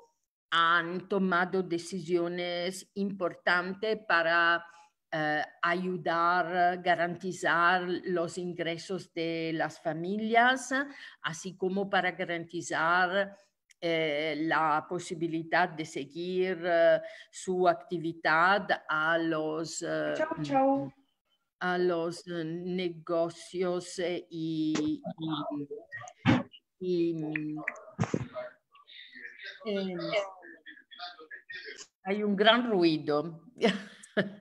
S9: han tomado decisiones importantes para ayudar, garantizar los ingresos de las familias, así como para garantizar eh, la possibilità di seguir eh, su attività a los, eh, chau, chau. A los eh, negocios y, y, y hay un gran ruido. [laughs]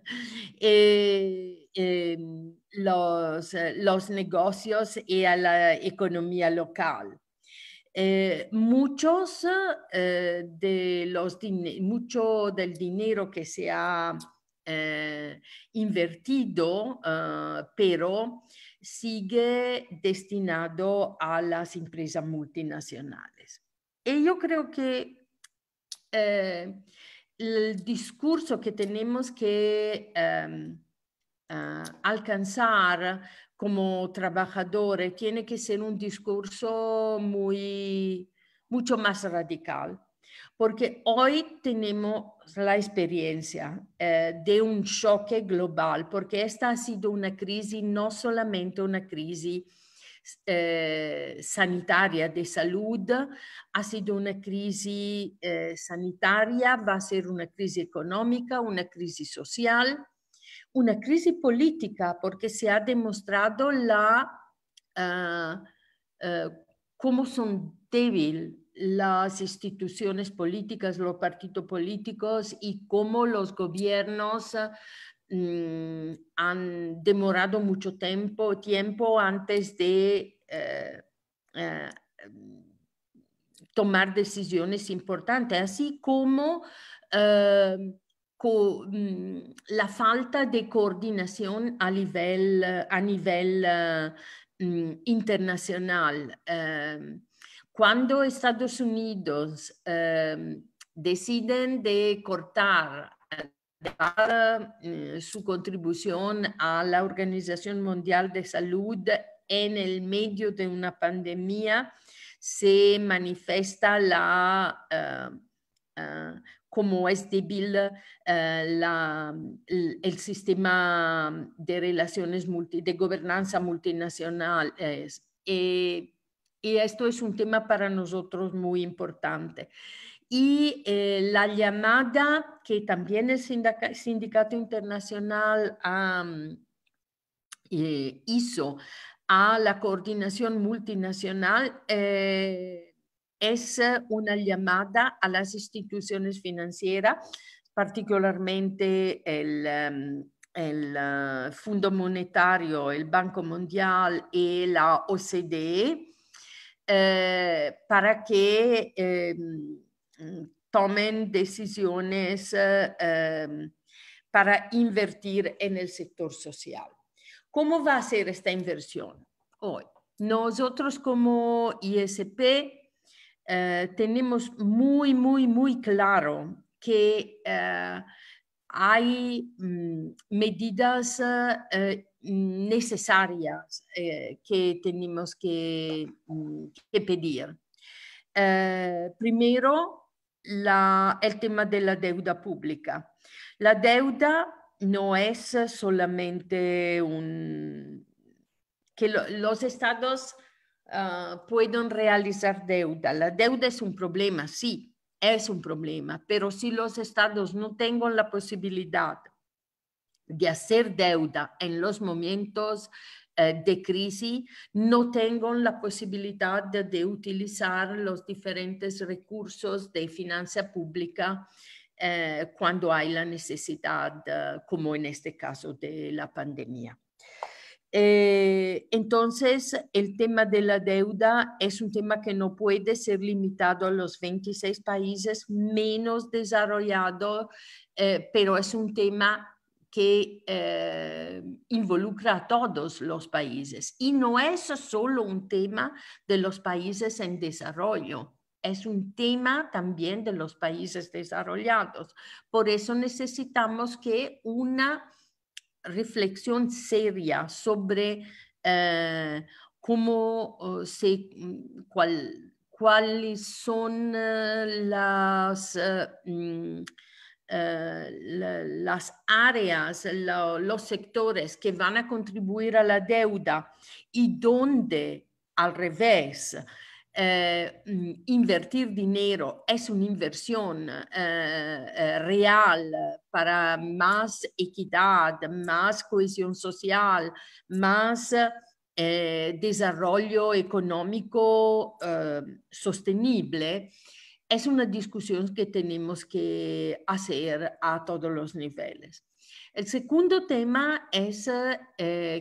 S9: e ehm, eh, los, los negocios e a la economía local. Eh, muchos eh, de los mucho del dinero que se ha eh, invertido, pero sigue destinado a las empresas multinacionales. Y yo creo que el discurso que tenemos que em, alcanzar como trabajadores, tiene que ser un discurso muy, mucho más radical, porque hoy tenemos la experiencia eh, de un choque global, porque esta ha sido una crisis, no solamente una crisis eh, sanitaria de salud, ha sido una crisis eh, sanitaria, va a ser una crisis económica, una crisis social una crisis política porque se ha demostrado la, ah, ah, cómo son débiles las instituciones políticas, los partidos políticos y cómo los gobiernos ah, mm, han demorado mucho tiempo, tiempo antes de eh, eh, tomar decisiones importantes, así como eh, la falta di coordinazione a livello, a nivel uh, internacional. Uh, ehm, cuando Estados Unidos uh, deciden de cortar dar, su contribuzione a la Organización Mundial de Salud medio di una pandemia, si manifesta la eh, eh, cómo es débil eh, el, sistema de relaciones de gobernanza multinacional. Eh, y, esto es un tema para nosotros muy importante. Y eh, la llamada que también el sindicato, internacional hizo a la coordinación multinacional es una llamada a las instituciones financieras, particularmente el, em, eh, Fondo Monetario, el Banco Mundial y la OCDE, eh, para que em, tomen decisiones eh, em, para invertir en el sector social. ¿Cómo va a ser esta inversión hoy? Nosotros como ISP eh, tenemos muy, muy, muy claro que eh, hay mm, medidas eh, mm, necesarias que tenemos que, mm, pedir. primero, la, el tema de la deuda pública. La deuda no es solamente un... que los estados Ah, pueden realizar deuda. La deuda es un problema, sí, es un problema, pero si los estados no tienen la posibilidad de hacer deuda en los momentos eh, de crisis, no tienen la posibilidad de, utilizar los diferentes recursos de financia pública eh, cuando hay la necesidad, eh, como en este caso de la pandemia. Eh, entonces, el tema de la deuda es un tema que no puede ser limitado a los 26 países menos desarrollados, eh, pero es un tema que eh, involucra a todos los países. Y no es solo un tema de los países en desarrollo, es un tema también de los países desarrollados. Por eso necesitamos que una reflexión seria sobre eh, cómo eh, se, cuál, cuáles son eh, las, uh, las áreas, lo, los sectores que van a contribuir a la deuda y dónde al revés Eh, mm, invertir dinero es una inversión eh, eh, real para más equidad, más cohesión social, más desarrollo económico sostenible, es una discusión que tenemos que hacer a todos los niveles. El segundo tema es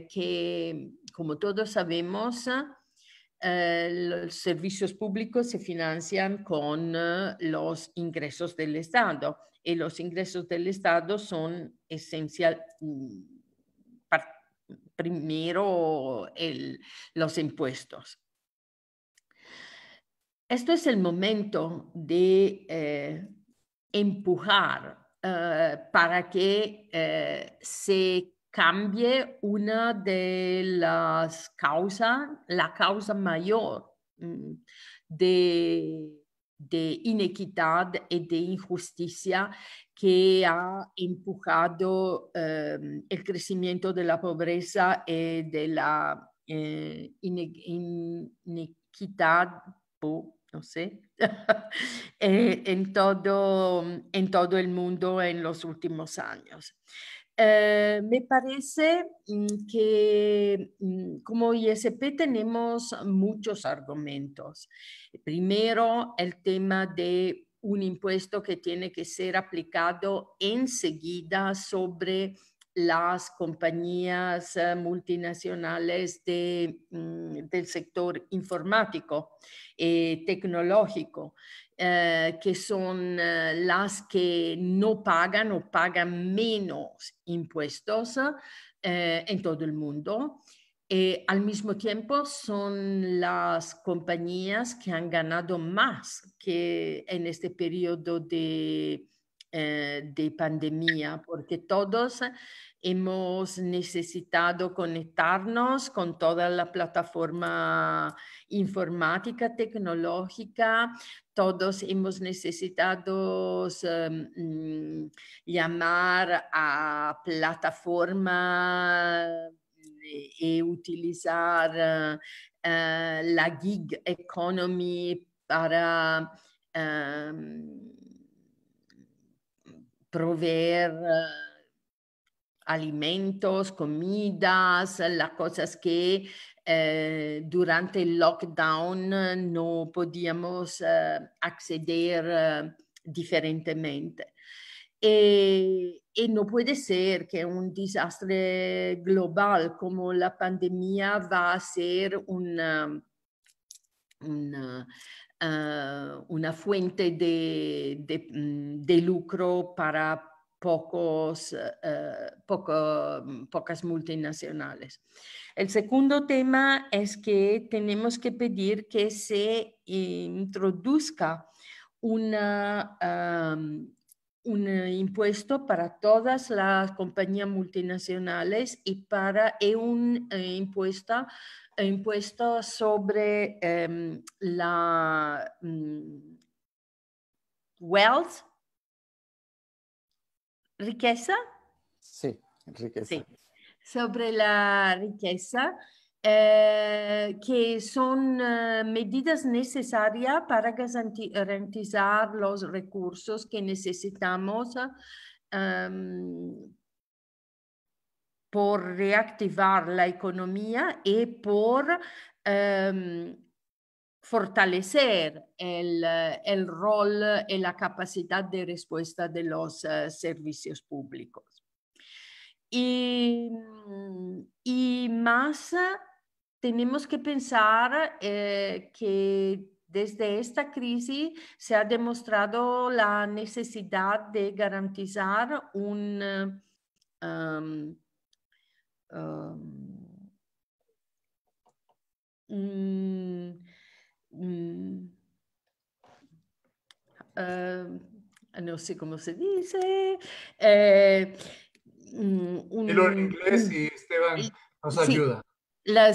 S9: que, como todos sabemos, los servicios públicos se financian con eh, los ingresos del Estado y los ingresos del Estado son esencial. Mm, primero los impuestos. Esto es el momento de eh, empujar eh, para que se cambie una de las causas, la causa mayor mm, de, inequidad y de injusticia que ha empujado em, el crecimiento de la pobreza y de la eh, inequidad, no sé, [laughs] eh, todo, en todo el mundo en los últimos años. Eh, me parece mm, que mm, como ISP tenemos muchos argumentos. Primero, el tema de un impuesto que tiene que ser aplicado enseguida sobre las compañías eh, multinacionales de, mm, del sector informático y eh, tecnológico, eh, que son las que no pagan o pagan menos impuestos en todo el mundo. Y al mismo tiempo son las compañías que han ganado más que en este periodo de eh, de pandemia, porque todos hemos necesitado conectarnos con toda la plataforma informática, tecnológica, todos hemos necesitado em, mm, llamar a plataforma y eh, utilizar eh, la gig economy para... Em, proveer ah, alimentos, comidas, las cosas que eh, durante el lockdown eh, no podíamos eh, acceder diferentemente. Y, no puede ser que un desastre global como la pandemia va a ser un Ah, una fuente mm, de, lucro para pocos, eh, mm, pocas multinacionales. El segundo tema es que tenemos que pedir que se introduzca un impuesto para todas las compañías multinacionales y para un eh, impuesto e impuesto sobre em, la mm, wealth, riqueza.
S1: Sí, riqueza.
S9: sobre la riqueza, eh, que son eh, medidas necesarias para garantizar los recursos que necesitamos. Em, por reactivar la economía y por em, fortalecer eh, el, rol y la capacidad de respuesta de los eh, servicios públicos. Mm, y, más tenemos que pensar eh, que desde esta crisis se ha demostrado la necesidad de garantizar un... Em, no sé cómo se dice. Eh, en inglés y Esteban nos ayuda. La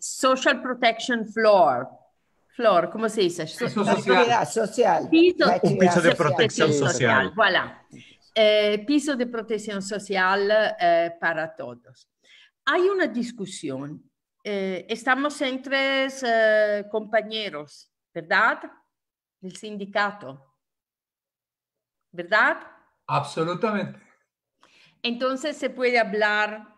S9: Social Protection Floor. ¿cómo se dice? social.
S6: Social. un piso de protección social.
S9: social. Eh, piso de protección social eh, para todos. Hay una discusión. Eh, estamos entre eh, compañeros, ¿verdad? el sindicato. ¿Verdad?
S2: Absolutamente.
S9: Entonces se puede hablar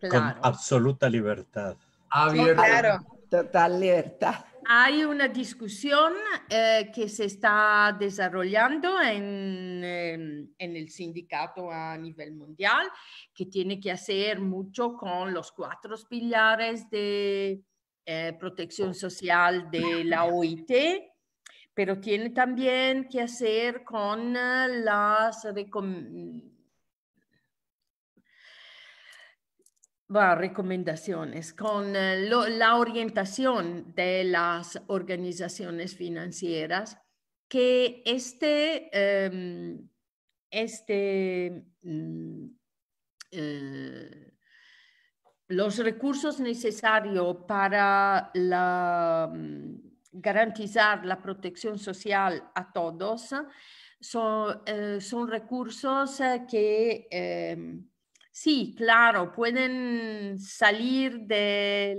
S9: con
S10: absoluta libertad. Abierta
S6: total
S9: libertad. Hay una discusión eh, que se está desarrollando em, en, el sindicato a nivel mundial, que tiene que hacer mucho con los cuatro pilares de eh, protección social de la OIT, pero tiene también que hacer con eh, las recomendaciones va recomendaciones, con eh, la orientación de las organizaciones financieras, que este, em, este mm, eh, los recursos necesarios para la, mm, garantizar la protección social a todos eh, son, son recursos que em, Sí, claro, pueden salir de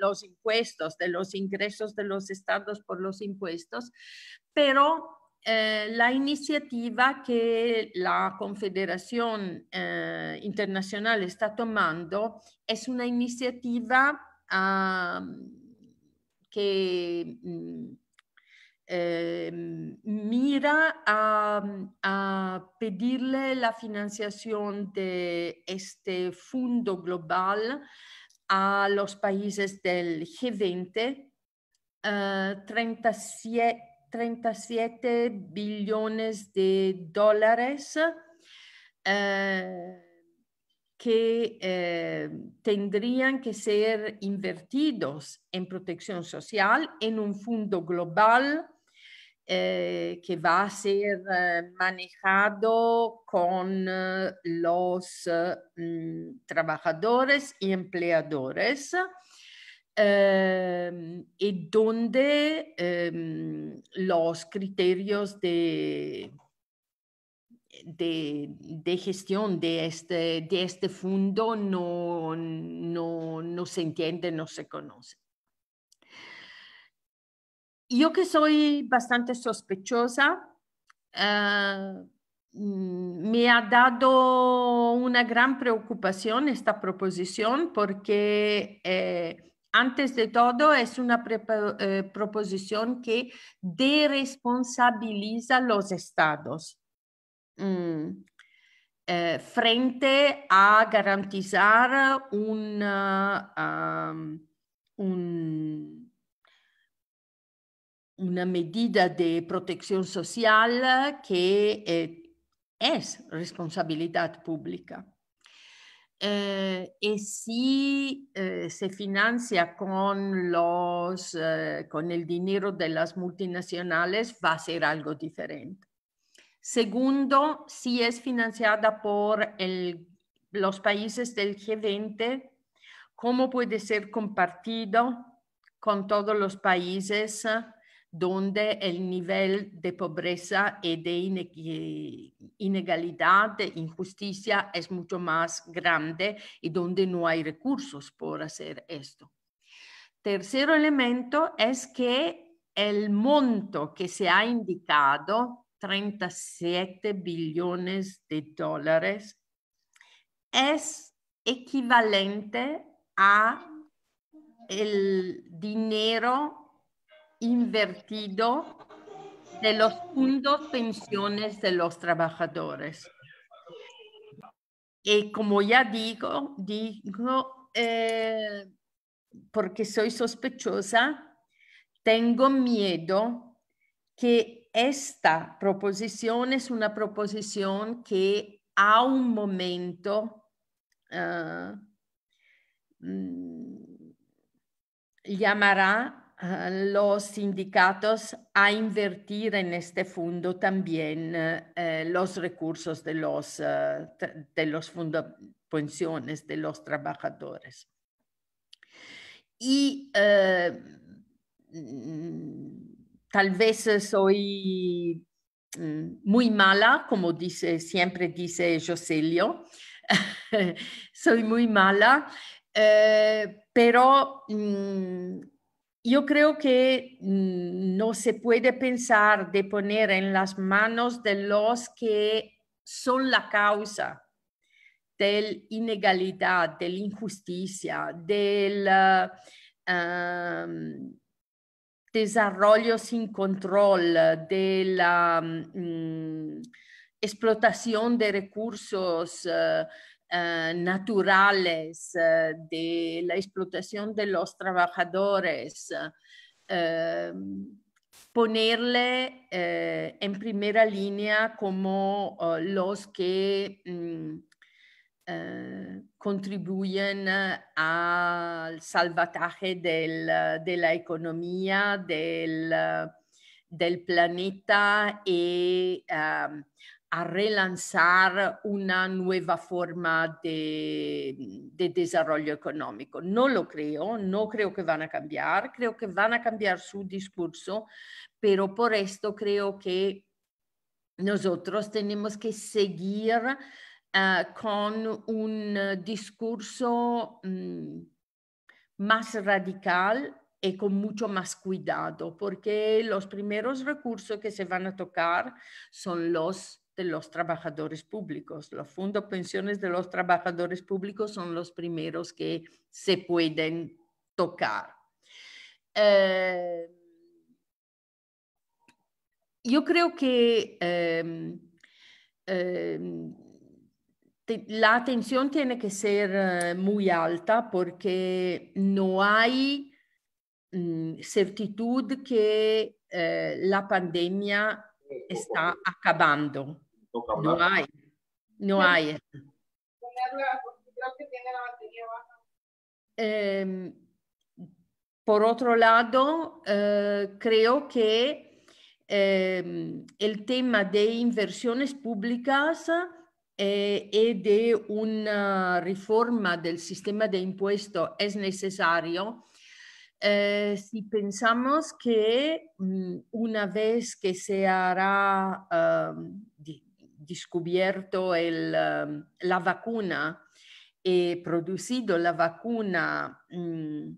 S9: los impuestos, de los ingresos de los estados por los impuestos, pero eh, la iniciativa que la Confederación eh, Internacional está tomando es una iniciativa que... Mm, Em, mira mm, a, pedirle la financiación de este fondo global a los países del G20, 37, eh, billones de dólares eh, que eh, tendrían que ser invertidos en protección social en un fondo global que eh, va a ser eh, manejado con eh, los mm, trabajadores y empleadores. Em, y donde em, los criterios de, de, gestión de este, de este fondo no, no, no se entiende, no se conocen yo que soy bastante sospechosa, ah, mm, me ha dado una gran preocupación esta proposición porque eh, antes de todo es una eh, proposición que deresponsabiliza los estados. Mm, eh, frente a garantizar un una medida de protección social que eh, es responsabilidad pública. Eh, y si eh, se financia con, los, con el dinero de las multinacionales, va a ser algo diferente. Segundo, si es financiada por los países del G20, ¿cómo puede ser compartido con todos los países? donde el nivel de pobreza y de inegalidad, de injusticia es mucho más grande y donde no hay recursos por hacer esto. Tercer elemento es que el monto que se ha indicado, 37 billones de dólares, es equivalente a el dinero invertido de los fondos pensiones de los trabajadores. Y como ya digo, digo, eh, porque soy sospechosa, tengo miedo que esta proposición es una proposición que a un momento ah, mm, llamará Ah, los sindicatos a invertir en este fondo también eh, eh, los recursos de los, eh, de los fondos pensiones de los trabajadores. Y mm, tal vez soy mm, muy mala, como dice, siempre dice Joselio, [laughs] soy muy mala, pero mm, yo creo que mm, no se puede pensar de poner en las manos de los que son la causa de la inegalidad, de la injusticia, del ah, desarrollo sin control, de la mm, explotación de recursos. Ah, eh, naturales, eh, de la explotación de los trabajadores, eh, ponerle en primera línea como los que mm, contribuyen al salvataje de la economía, del planeta y a relanzar una nueva forma de, desarrollo económico. No lo creo, no creo que van a cambiar, creo que van a cambiar su discurso, pero por esto creo que nosotros tenemos que seguir ah, con un ah, discurso mm, más radical y con mucho más cuidado, porque los primeros recursos que se van a tocar son los los trabajadores públicos. Los fondos pensiones de los trabajadores públicos son los primeros que se pueden tocar. Eh, yo creo que em, em, la atención tiene que ser eh, muy alta porque no hay mm, certitud que eh, la pandemia está acabando. No hay, no hay. Em, por otro lado, eh, creo que em, el tema de inversiones públicas y eh, de una reforma del sistema de impuestos es necesario. Eh, si pensamos que mm, una vez que se hará em, descubierto um, la vacuna y producido la vacuna, mm,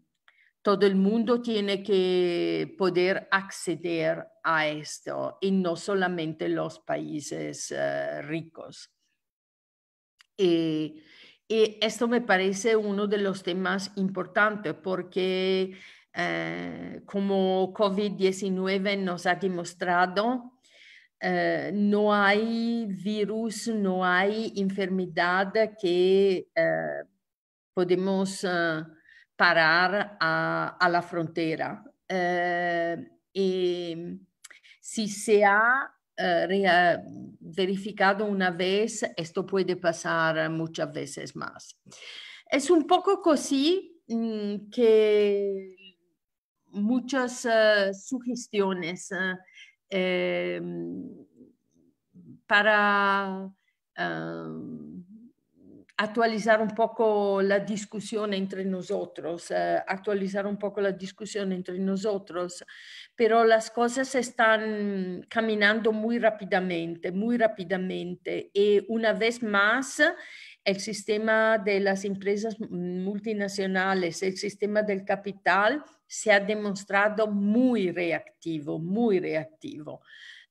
S9: todo el mundo tiene que poder acceder a esto y no solamente los países eh, ricos. Eh, y, esto me parece uno de los temas importantes porque eh, como COVID-19 nos ha demostrado, eh, no hay virus, no hay enfermedad que eh, podemos eh, parar a, la frontera. y e si se ha verificado una vez, esto puede pasar muchas veces más. Es un poco así que mm, muchas sugestiones eh, para um, ehm, actualizar un poco la discussione entre nosotros, eh, actualizar un poco la discussione entre nosotros, pero las cosas están caminando muy rápidamente, muy rápidamente y una vez más el sistema de las empresas multinacionales, el sistema del capital se ha demostrado muy reactivo, muy reactivo,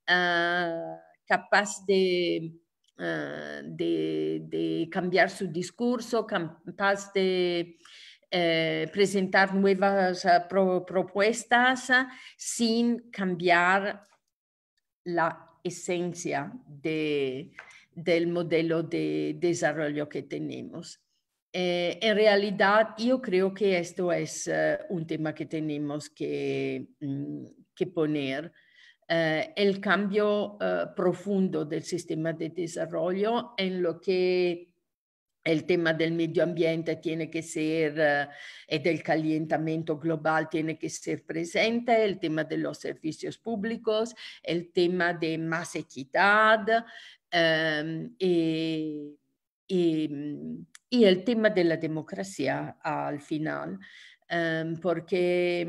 S9: ah, capaz ah, de, de, cambiar su discurso, capaz de eh, presentar nuevas ah, propuestas sin cambiar la esencia de, del modelo de desarrollo que tenemos. Eh, en realidad, yo creo que esto es eh, un tema que tenemos que, mm, poner. Eh, el cambio profundo del sistema de desarrollo en lo que el tema del medio ambiente tiene que ser y del calentamiento global tiene que ser presente, el tema de los servicios públicos, el tema de más equidad, Em, mm, y el tema de la democracia al final, em, porque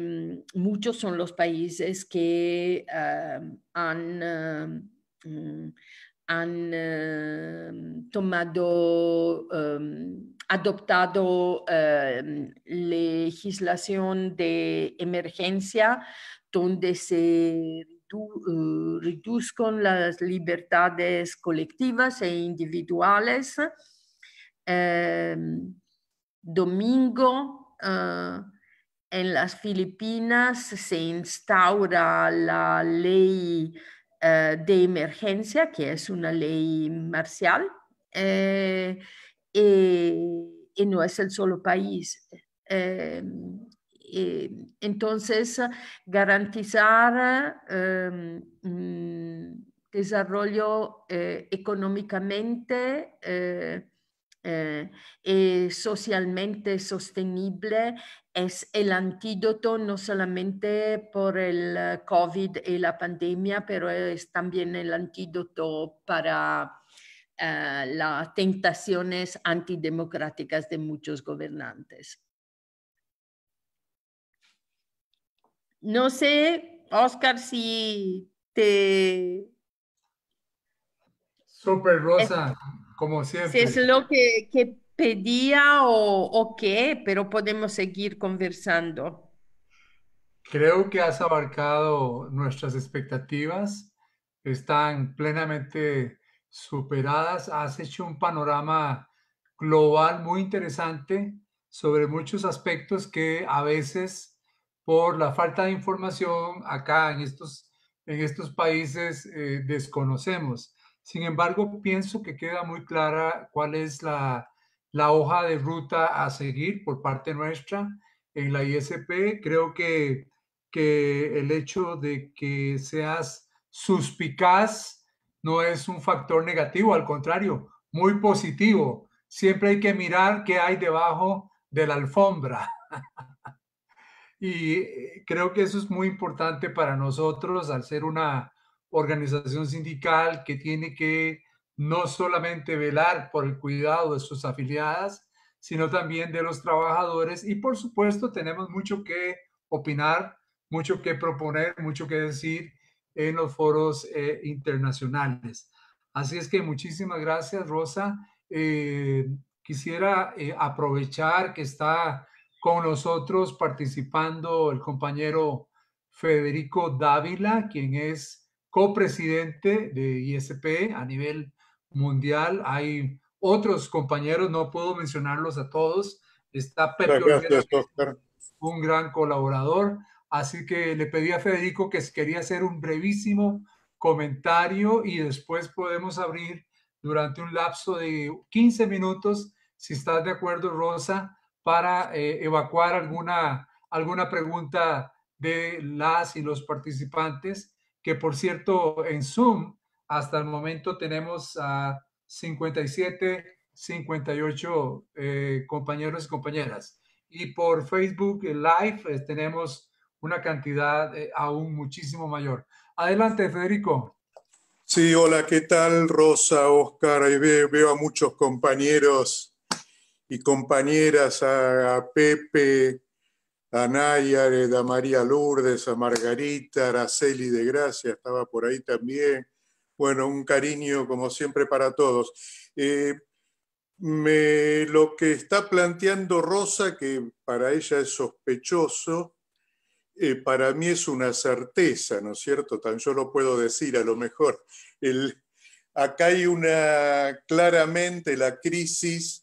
S9: mm, muchos son los países que em, han, mm, tomado, adoptado legislación de emergencia donde se eh, reduzcan las libertades colectivas e individuales. Em, domingo eh, en las Filipinas se instaura la ley eh, de emergencia, que es una ley marcial, y, no es el solo país. Em, eh, entonces, garantizar eh, mm, desarrollo eh, económicamente y socialmente sostenible es el antídoto no solamente por el COVID y la pandemia, pero es también el antídoto para las tentaciones antidemocráticas de muchos gobernantes. No sé, Oscar, si te... Super Rosa, como siempre. Si Es lo que, pedía o qué, pero podemos seguir conversando.
S2: Creo que has abarcado nuestras expectativas, están plenamente superadas, has hecho un panorama global muy interesante sobre muchos aspectos que a veces por la falta de información acá en estos, en estos países eh, desconocemos. Sin embargo, pienso que queda muy clara cuál es la, hoja de ruta a seguir por parte nuestra en la ISP. Creo que, que el hecho de que seas suspicaz no es un factor negativo, al contrario, muy positivo. Siempre hay que mirar qué hay debajo de la alfombra. [laughs] Y eh, creo que eso es muy importante para nosotros al ser una organización sindical que tiene que no solamente velar por el cuidado de sus afiliadas, sino también de los trabajadores. Y por supuesto tenemos mucho que opinar, mucho que proponer, mucho que decir en los foros eh, internacionales. Así es que muchísimas gracias, Rosa. Eh, quisiera aprovechar que está con nosotros participando el compañero Federico Dávila, quien es copresidente de ISP a nivel mundial. Hay otros compañeros, no puedo mencionarlos a todos. Está un gran colaborador. Así que le pedí a Federico que quería hacer un brevísimo comentario y después podemos abrir durante un lapso de 15 minutos, si estás de acuerdo, Rosa, para eh, evacuar alguna, alguna pregunta de las y los participantes, que por cierto en Zoom hasta el momento tenemos a 57, 58 eh, compañeros y compañeras. Y por Facebook Live eh, tenemos una cantidad aún muchísimo mayor. Adelante, Federico.
S11: Sí, hola, ¿qué tal, Rosa, Oscar? Ahí veo a muchos compañeros y compañeras, a, Pepe, a Naya, a María Lourdes, a Margarita, a Araceli de Gracia, estaba por ahí también. Bueno, un cariño como siempre para todos. Eh, lo que está planteando Rosa, que para ella es sospechoso, eh, para mí es una certeza, ¿no es cierto? Tan yo lo puedo decir, a lo mejor. El, acá hay una claramente la crisis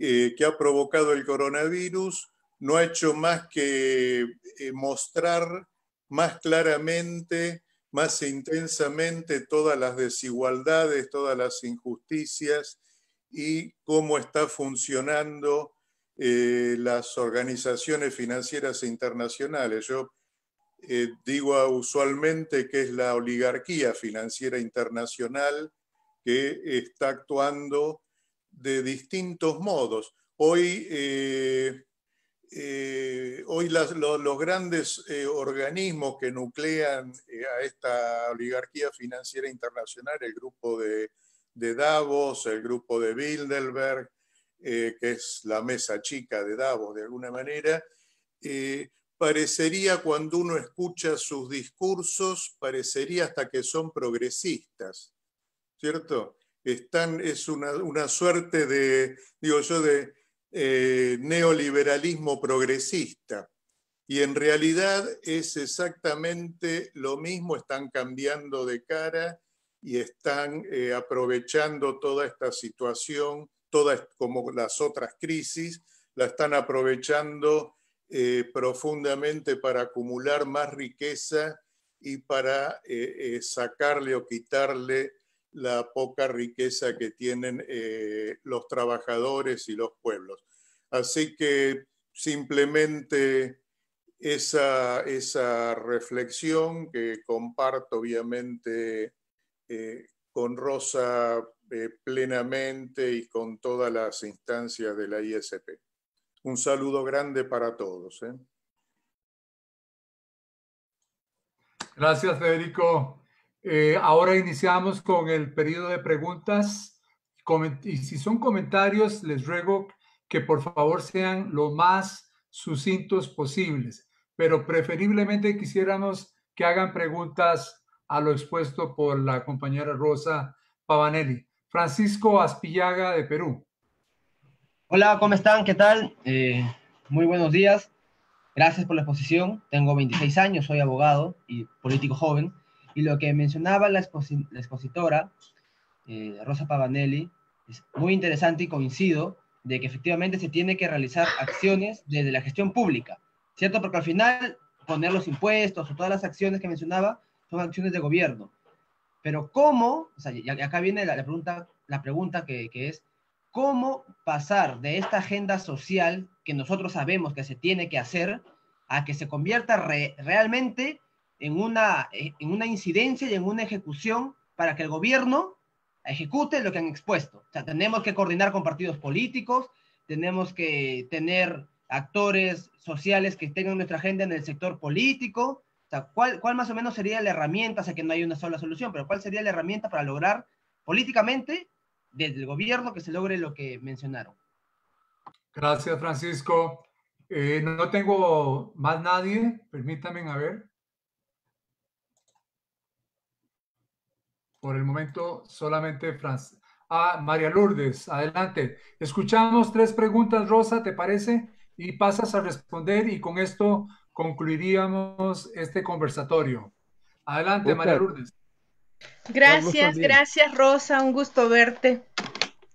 S11: eh, que ha provocado el coronavirus no ha hecho más que eh, mostrar más claramente, más intensamente todas las desigualdades, todas las injusticias y cómo está funcionando eh, las organizaciones financieras internacionales. Yo digo usualmente que es la oligarquía financiera internacional que está actuando de distintos modos. Hoy, eh, eh, hoy los grandes eh, organismos que nuclean a esta oligarquía financiera internacional, el grupo de, de Davos, el grupo de Bilderberg, que es la mesa chica de Davos de alguna manera, parecería cuando uno escucha sus discursos, parecería hasta que son progresistas, ¿cierto? es una, suerte de, digo yo, de eh, neoliberalismo progresista. Y en realidad es exactamente lo mismo, están cambiando de cara y están eh, aprovechando toda esta situación, todas como las otras crisis, la están aprovechando eh, profundamente para acumular más riqueza y para sacarle o quitarle la poca riqueza que tienen eh, los trabajadores y los pueblos. Así que simplemente esa, reflexión que comparto obviamente eh, con Rosa eh, plenamente y con todas las instancias de la ISP. Un saludo grande para todos.
S2: Gracias, Federico. Eh, ahora iniciamos con el periodo de preguntas. y si son comentarios, les ruego que por favor sean lo más sucintos posibles, pero preferiblemente quisiéramos que hagan preguntas a lo expuesto por la compañera Rosa
S3: Pavanelli. Francisco Aspillaga de Perú. Hola, ¿cómo están? ¿Qué tal? Eh, muy buenos días. Gracias por la exposición. Tengo 26 años, soy abogado y político joven. Y lo que mencionaba la, la expositora, eh, Rosa Pavanelli, es muy interesante y coincido de que efectivamente se tiene que realizar acciones desde la gestión pública, ¿cierto? Porque al final poner los impuestos o todas las acciones que mencionaba son acciones de gobierno. Pero cómo, o sea, acá viene la, pregunta, la pregunta que, es, ¿cómo pasar de esta agenda social que nosotros sabemos que se tiene que hacer a que se convierta realmente en una, eh, en una incidencia y en una ejecución para que el gobierno ejecute lo que han expuesto. tenemos que coordinar con partidos políticos, tenemos que tener actores sociales que tengan nuestra agenda en el sector político. ¿cuál, ¿cuál más o menos sería la herramienta? sé que no hay una sola solución, pero ¿cuál sería la herramienta para lograr políticamente desde el gobierno que se logre lo que mencionaron?
S2: Gracias, Francisco. Eh, no tengo más nadie. Permítanme, a ver. Por el momento, solamente Francia. María Lourdes, adelante. Escuchamos tres preguntas, Rosa, ¿te parece? Y pasas a responder y con esto concluiríamos este conversatorio. Adelante, María Lourdes.
S8: Gracias, gracias, Rosa, un gusto verte.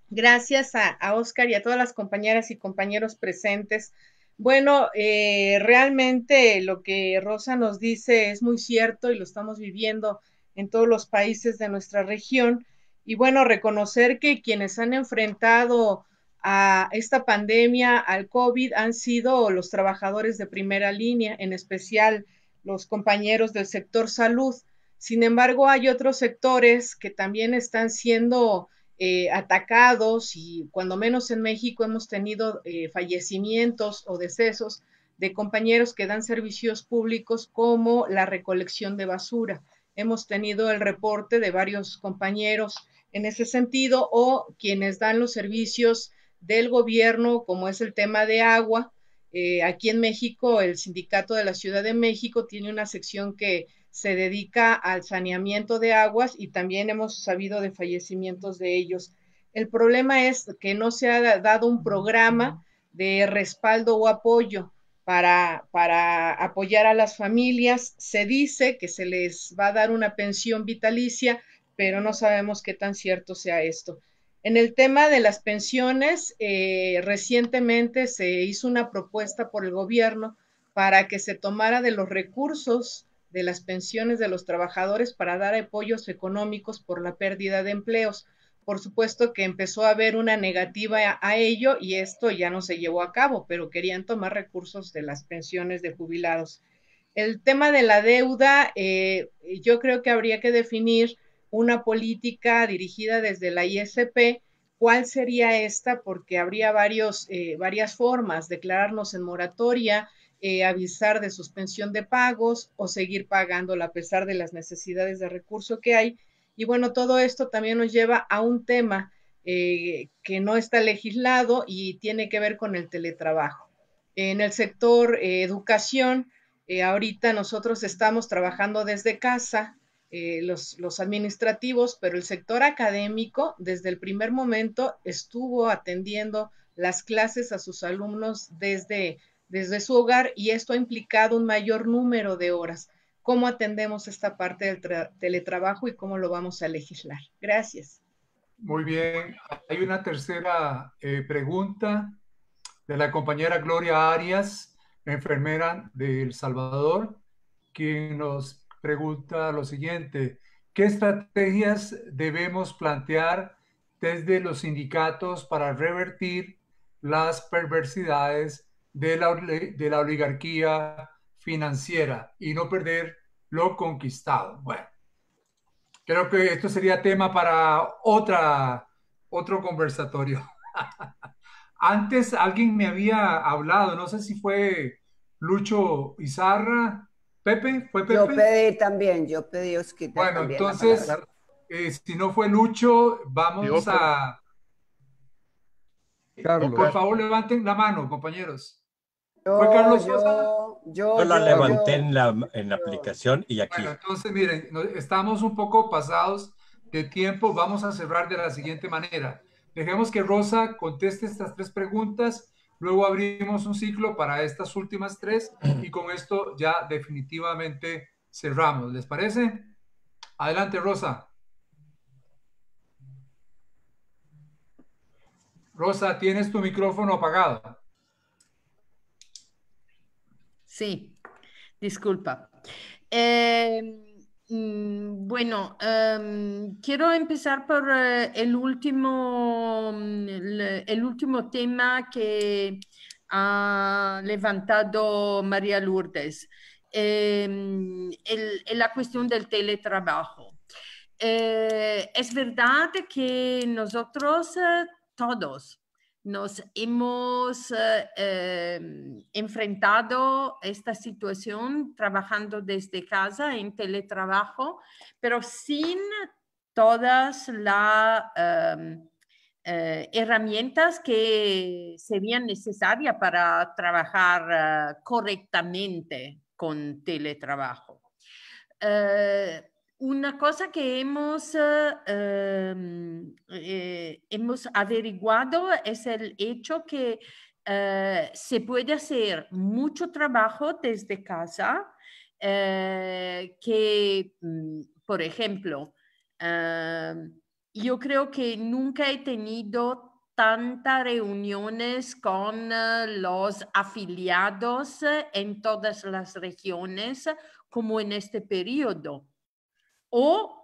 S8: Gracias a, a, Oscar y a todas las compañeras y compañeros presentes. Bueno, eh, realmente lo que Rosa nos dice es muy cierto y lo estamos viviendo en todos los países de nuestra región. Y bueno, reconocer que quienes han enfrentado a esta pandemia, al COVID, han sido los trabajadores de primera línea, en especial los compañeros del sector salud. Sin embargo, hay otros sectores que también están siendo eh, atacados y cuando menos en México hemos tenido eh, fallecimientos o decesos de compañeros que dan servicios públicos como la recolección de basura hemos tenido el reporte de varios compañeros en ese sentido o quienes dan los servicios del gobierno, como es el tema de agua. Eh, aquí en México, el Sindicato de la Ciudad de México tiene una sección que se dedica al saneamiento de aguas y también hemos sabido de fallecimientos de ellos. El problema es que no se ha dado un programa de respaldo o apoyo para, para apoyar a las familias. Se dice que se les va a dar una pensión vitalicia, pero no sabemos qué tan cierto sea esto. En el tema de las pensiones, eh, recientemente se hizo una propuesta por el gobierno para que se tomara de los recursos de las pensiones de los trabajadores para dar apoyos económicos por la pérdida de empleos por supuesto que empezó a haber una negativa a, ello y esto ya no se llevó a cabo, pero querían tomar recursos de las pensiones de jubilados. El tema de la deuda, eh, yo creo que habría que definir una política dirigida desde la ISP. ¿Cuál sería esta? Porque habría varios, eh, varias formas, declararnos en moratoria, eh, avisar de suspensión de pagos o seguir pagándola a pesar de las necesidades de recurso que hay y bueno, todo esto también nos lleva a un tema eh, que no está legislado y tiene que ver con el teletrabajo. En el sector eh, educación, eh, ahorita nosotros estamos trabajando desde casa, los, administrativos, pero el sector académico desde el primer momento estuvo atendiendo las clases a sus alumnos desde, desde su hogar y esto ha implicado un mayor número de horas cómo atendemos esta parte del teletrabajo y cómo lo vamos a legislar.
S2: Gracias. Muy bien. Hay una tercera eh, pregunta de la compañera Gloria Arias, enfermera de El Salvador, quien nos pregunta lo siguiente. ¿Qué estrategias debemos plantear desde los sindicatos para revertir las perversidades de de la oligarquía financiera y no perder lo conquistado. Bueno, creo que esto sería tema para otra, otro conversatorio. [laughs] Antes alguien me había hablado, no sé si fue Lucho Izarra, Pepe, fue Pepe. Yo pedí
S6: también, yo pedí Osquita. Bueno, entonces,
S2: eh, si no fue Lucho, vamos a... Por favor, levanten la mano, compañeros.
S6: Yo,
S10: la levanté en la, en la aplicación y aquí.
S2: entonces, miren, estamos un poco pasados de tiempo. Vamos a cerrar de la siguiente manera. Dejemos que Rosa conteste estas tres preguntas. Luego abrimos un ciclo para estas últimas tres y con esto ya definitivamente cerramos. ¿Les parece? Adelante, Rosa. Rosa, tienes tu micrófono apagado.
S9: Sí, disculpa. Em, mm, bueno, em, quiero empezar por eh, el, último, mm, el último tema que ha levantado María Lourdes, eh, la cuestión del teletrabajo. Eh, es verdad que nosotros eh, todos nos hemos eh, em, enfrentado a esta situación trabajando desde casa en teletrabajo, pero sin todas las em, eh, herramientas que serían necesarias para trabajar eh, correctamente con teletrabajo una cosa que hemos, eh, em, eh, hemos averiguado es el hecho que eh, se puede hacer mucho trabajo desde casa, que, mm, por ejemplo, em, yo creo que nunca he tenido tantas reuniones con los afiliados en todas las regiones como en este periodo o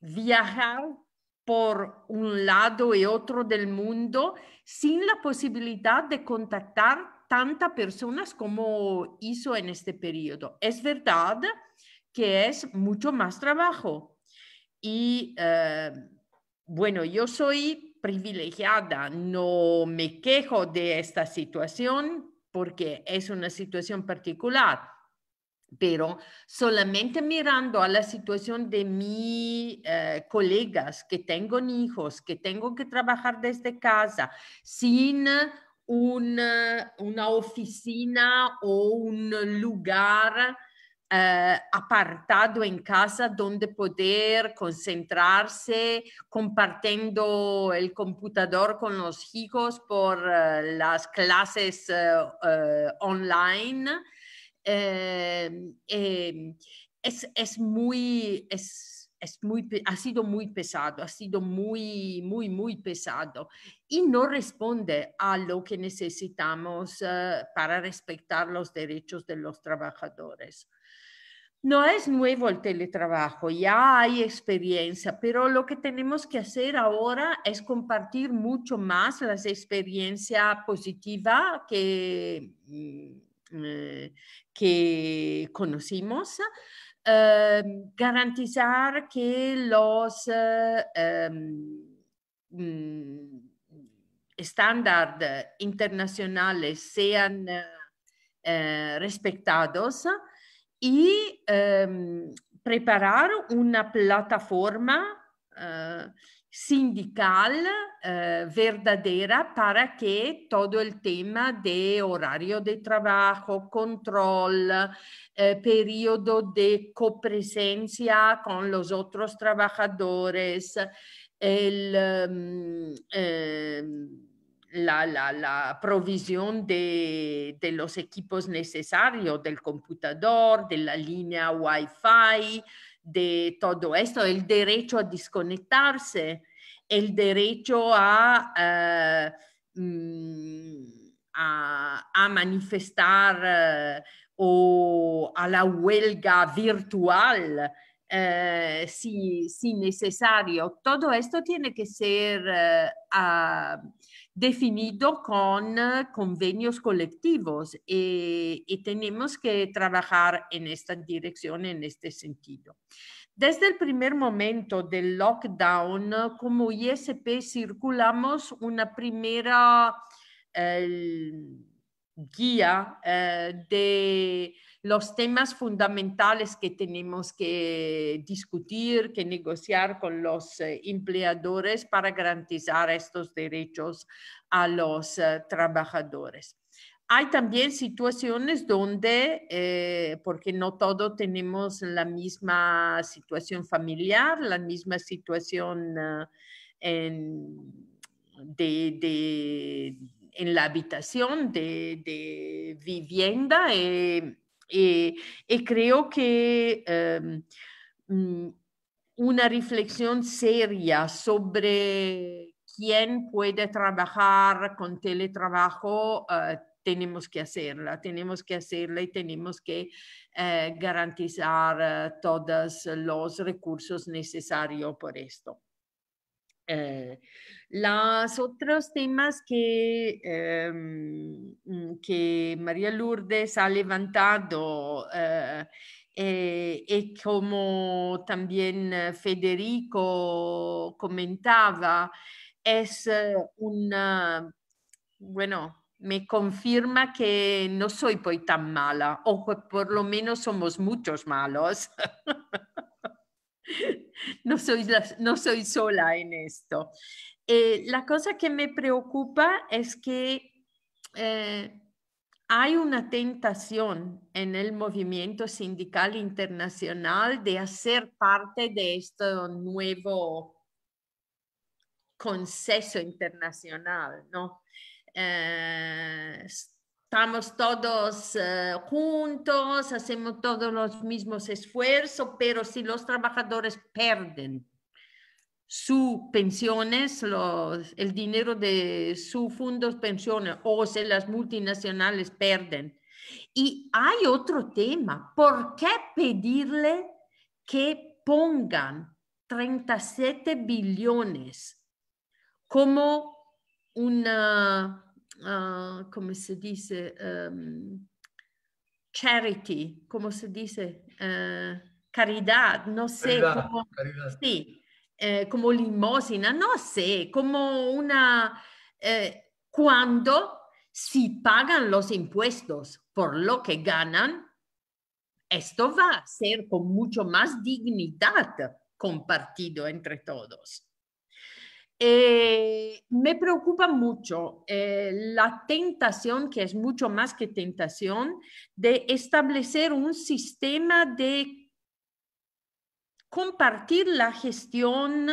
S9: viajar por un lado y otro del mundo sin la posibilidad de contactar tantas personas como hizo en este periodo. Es verdad que es mucho más trabajo. Y eh, bueno, yo soy privilegiada, no me quejo de esta situación porque es una situación particular pero solamente mirando a la situación de mis eh, colegas que tengo hijos, que tengo que trabajar desde casa, sin una, una oficina o un lugar eh, apartado en casa donde poder concentrarse compartiendo el computador con los hijos por eh, las clases online eh, eh, es, es, muy... Es, muy, ha sido muy pesado, ha sido muy, muy, muy pesado y no responde a lo que necesitamos eh, para respetar los derechos de los trabajadores. No es nuevo el teletrabajo, ya hay experiencia, pero lo que tenemos que hacer ahora es compartir mucho más las experiencias positivas que mm, eh, que conocimos, eh, em, garantizar que los eh, em, mm, estándares internacionales sean respetados y em, preparar una plataforma sindical eh, verdadera para que todo el tema de horario de trabajo, control, eh, periodo de copresencia con los otros trabajadores, el, eh, la, la, la, provisión de, de, los equipos necesarios, del computador, de la línea Wi-Fi, de todo esto, el derecho a desconectarse, el derecho a, eh, mm, a, a manifestar eh, o a la huelga virtual. Eh, si, si, necesario. Todo esto tiene que ser eh, a, definido con eh, convenios colectivos eh, y, tenemos que trabajar en esta dirección, en este sentido. Desde el primer momento del lockdown, eh, como ISP circulamos una primera guía de los temas fundamentales que tenemos que discutir, que negociar con los eh, empleadores para garantizar estos derechos a los eh, trabajadores. Hay también situaciones donde, eh, porque no todos tenemos la misma situación familiar, la misma situación en, de, de, en, la habitación de, de vivienda. Y eh, eh, creo que em, mm, una reflexión seria sobre quién puede trabajar con teletrabajo eh, tenemos que hacerla, tenemos que hacerla y tenemos que garantizar todos los recursos necesarios por esto. Los otros temas em, mm, que, María Lourdes ha levantado y eh, eh, como también eh, Federico comentaba, es una, bueno, me confirma que no soy pues tan mala, o pues, por lo menos somos muchos malos. [laughs] no, soy, no soy sola en esto. Eh, la cosa que me preocupa es que eh, hay una tentación en el movimiento sindical internacional de hacer parte de este nuevo consenso internacional, ¿no? Eh, estamos todos juntos, hacemos todos los mismos esfuerzos, pero si los trabajadores pierden sus pensiones, el dinero de sus fondos pensiones o si las multinacionales pierden. Y hay otro tema, ¿por qué pedirle que pongan 37 billones como una, como ah, ¿cómo se dice? Em, charity, como se dice? Eh, caridad, no sé. Sí eh, como limosina, no sé, como una... Eh, cuando si pagan los impuestos por lo que ganan, esto va a ser con mucho más dignidad compartido entre todos. Eh, me preocupa mucho la tentación, que es mucho más que tentación, de establecer un sistema de compartir la gestión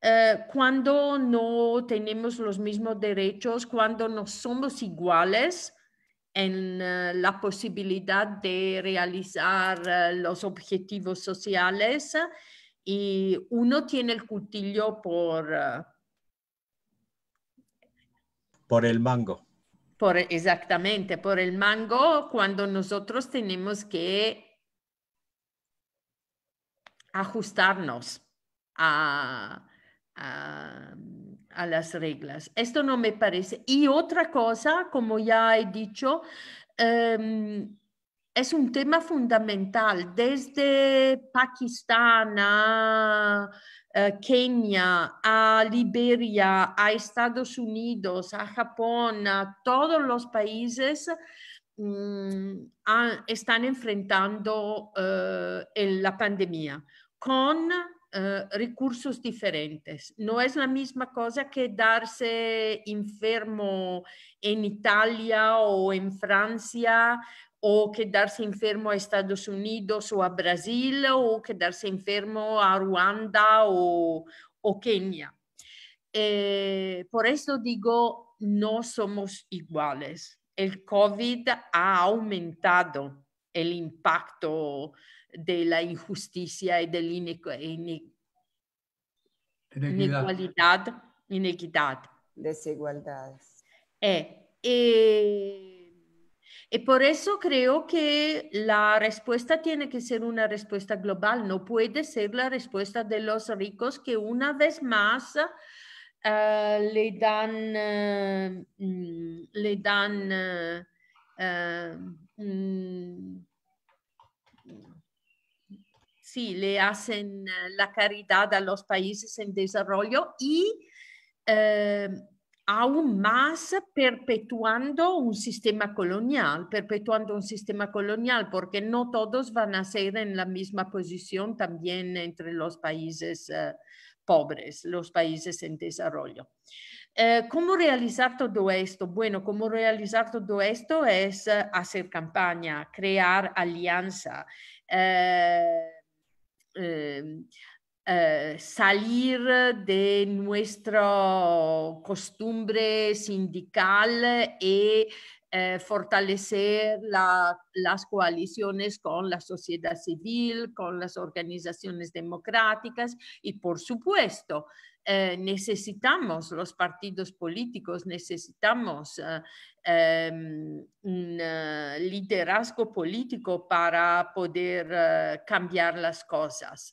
S9: eh, cuando no tenemos los mismos derechos, cuando no somos iguales en eh, la posibilidad de realizar eh, los objetivos sociales y uno tiene el cutillo por... por el mango. Por, exactamente, por el mango cuando nosotros tenemos que ajustarnos a, las reglas. Esto no me parece. Y otra cosa, como ya he dicho, em, es un tema fundamental. Desde Pakistán a Kenia, a Liberia, a Estados Unidos, a Japón, a todos los países mm, están enfrentando eh, la pandemia. con eh, recursos diferentes. No es la misma cosa que darse enfermo en Italia o en Francia o quedarse enfermo a Estados Unidos o a Brasil o quedarse enfermo a Ruanda o, o Kenia. Eh, por eso digo, no somos iguales. El COVID ha aumentado el impacto de la injusticia y de la inequidad. inequidad. Desigualdades. y eh, eh, eh, por eso creo que la respuesta tiene que ser una respuesta global, no puede ser la respuesta de los ricos que una vez más le dan, mm, le dan mm, sí, le hacen eh, la caridad a los países en desarrollo y eh, aún más perpetuando un sistema colonial, perpetuando un sistema colonial, porque no todos van a ser en la misma posición también entre los países eh, pobres, los países en desarrollo. ¿Cómo realizar todo esto? Bueno, cómo realizar todo esto es hacer campaña, crear alianza, eh, eh, eh, salir de nuestro costumbre sindical y Eh, fortalecer las coaliciones con la sociedad civil, con las organizaciones democráticas y, por supuesto, eh, necesitamos los partidos políticos, necesitamos eh, em, un liderazgo político para poder cambiar las cosas.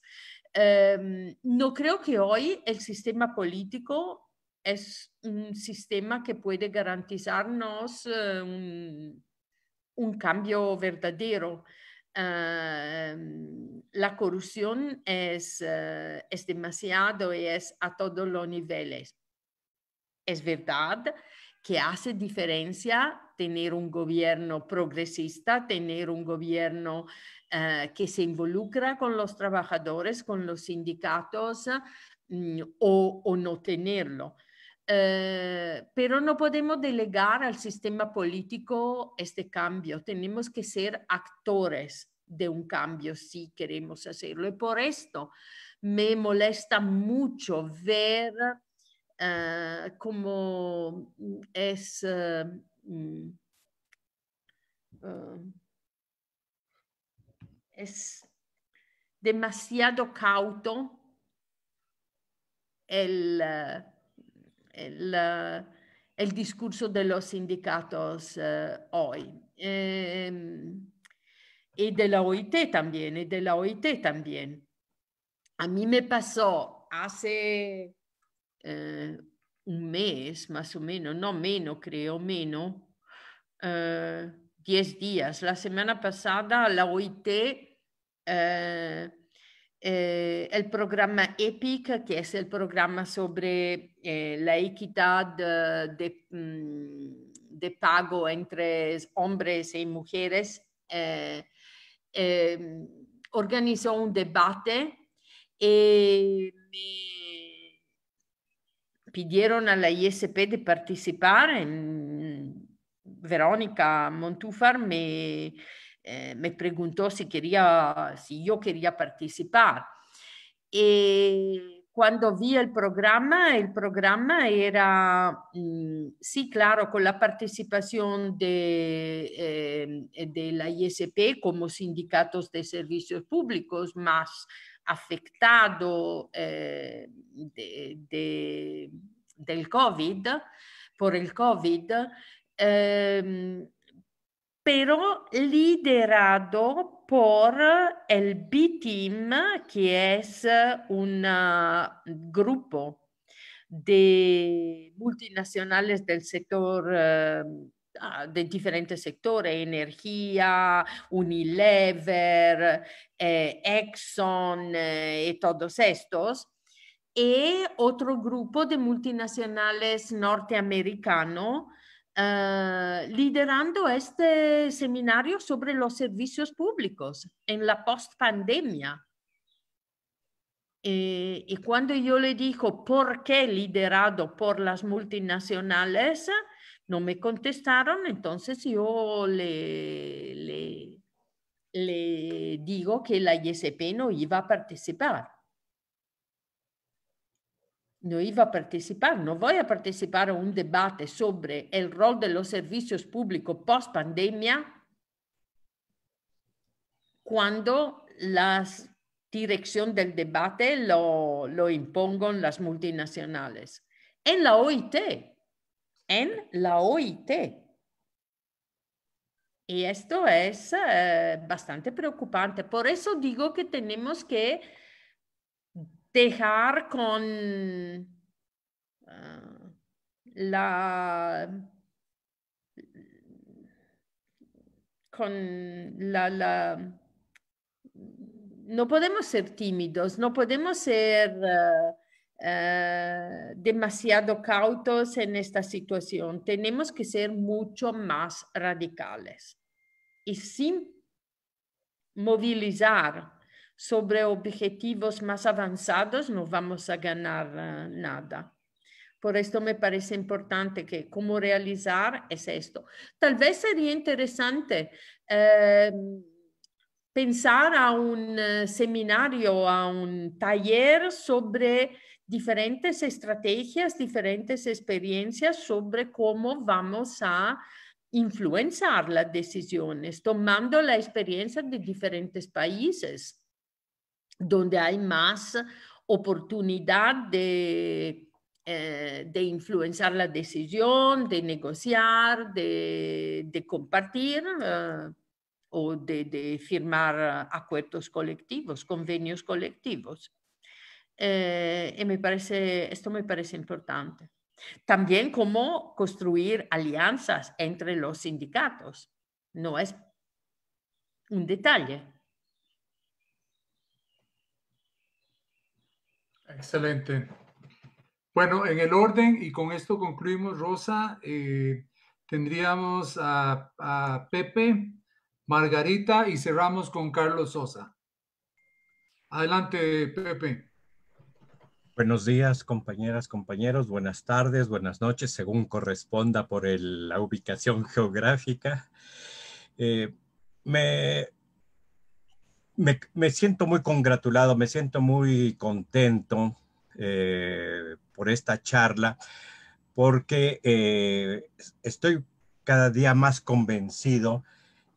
S9: Em, no creo que hoy el sistema político es un sistema que puede garantizarnos eh, un, cambio verdadero. Ah, mm, la corrupción eh, es, demasiado y es a todos los niveles. Es verdad que hace diferencia tener un gobierno progresista, tener un gobierno eh, que se involucra con los trabajadores, con los sindicatos mm, o, no tenerlo. Eh, pero no podemos delegar al sistema político este cambio. Tenemos que ser actores de un cambio si queremos hacerlo. Y por esto me molesta mucho ver como eh, cómo es... Eh, mm, es demasiado cauto el el, eh, el discurso de los sindicatos eh, hoy. Em, y de la OIT también, y de la OIT también. A mí me pasó hace eh, un mes, más o menos, no menos, creo, menos, diez días. La semana pasada la OIT eh, el programa EPIC, che è il programma sobre eh, la de, mm, de, pago entre hombres e mujeres, eh, ehm, organizó un debate e mi pidieron a la ISP di partecipare. En mm, Verónica Montúfar me eh, me preguntó si quería, si yo quería participar. Y cuando vi el programa, el programa era, mm, sí, claro, con la participación de, eh, de la ISP como sindicatos de servicios públicos más afectado eh, de, de, del COVID, por el COVID, eh, pero liderato por el B-Team, che è un uh, gruppo di multinazionali del sector, uh, ah, di differenti settori, energia, Unilever, eh, Exxon eh, y todos e y gruppo di multinazionali multinacionales Ah, liderando este seminario sobre los servicios públicos en la post-pandemia. Eh, y cuando yo le digo por qué liderado por las multinacionales, no me contestaron, entonces yo le, le, le digo que la ISP no iba a participar no iba a participar, no voy a participar a un debate sobre el rol de los servicios públicos post pandemia cuando la dirección del debate lo, lo impongan las multinacionales. En la OIT, en la OIT. Y esto es eh, bastante preocupante. Por eso digo que tenemos que dejar con ah, la con la, no podemos ser tímidos no podemos ser ah, ah, demasiado cautos en esta situación tenemos que ser mucho más radicales y sin movilizar sobre objetivos más avanzados no vamos a ganar eh, nada. Por esto me parece importante que cómo realizar es esto. Tal vez sería interesante em, pensar a un eh, seminario, a un taller sobre diferentes estrategias, diferentes experiencias sobre cómo vamos a influenciar las decisiones, tomando la experiencia de diferentes países donde hay más oportunidad eh, de, influenciar la decisión, de negociar, de, compartir eh, o de, firmar acuerdos colectivos, convenios colectivos. Eh, y esto me parece importante. También cómo construir alianzas entre los sindicatos. No es un detalle,
S2: Excelente. Bueno, en el orden, y con esto concluimos, Rosa, eh, tendríamos a, Pepe, Margarita y cerramos con Carlos Sosa. Adelante, Pepe.
S10: Buenos días, compañeras, compañeros, buenas tardes, buenas noches, según corresponda por la ubicación [laughs] geográfica. Eh, me me, siento muy congratulado, me siento muy contento eh, por esta charla, porque eh, estoy cada día más convencido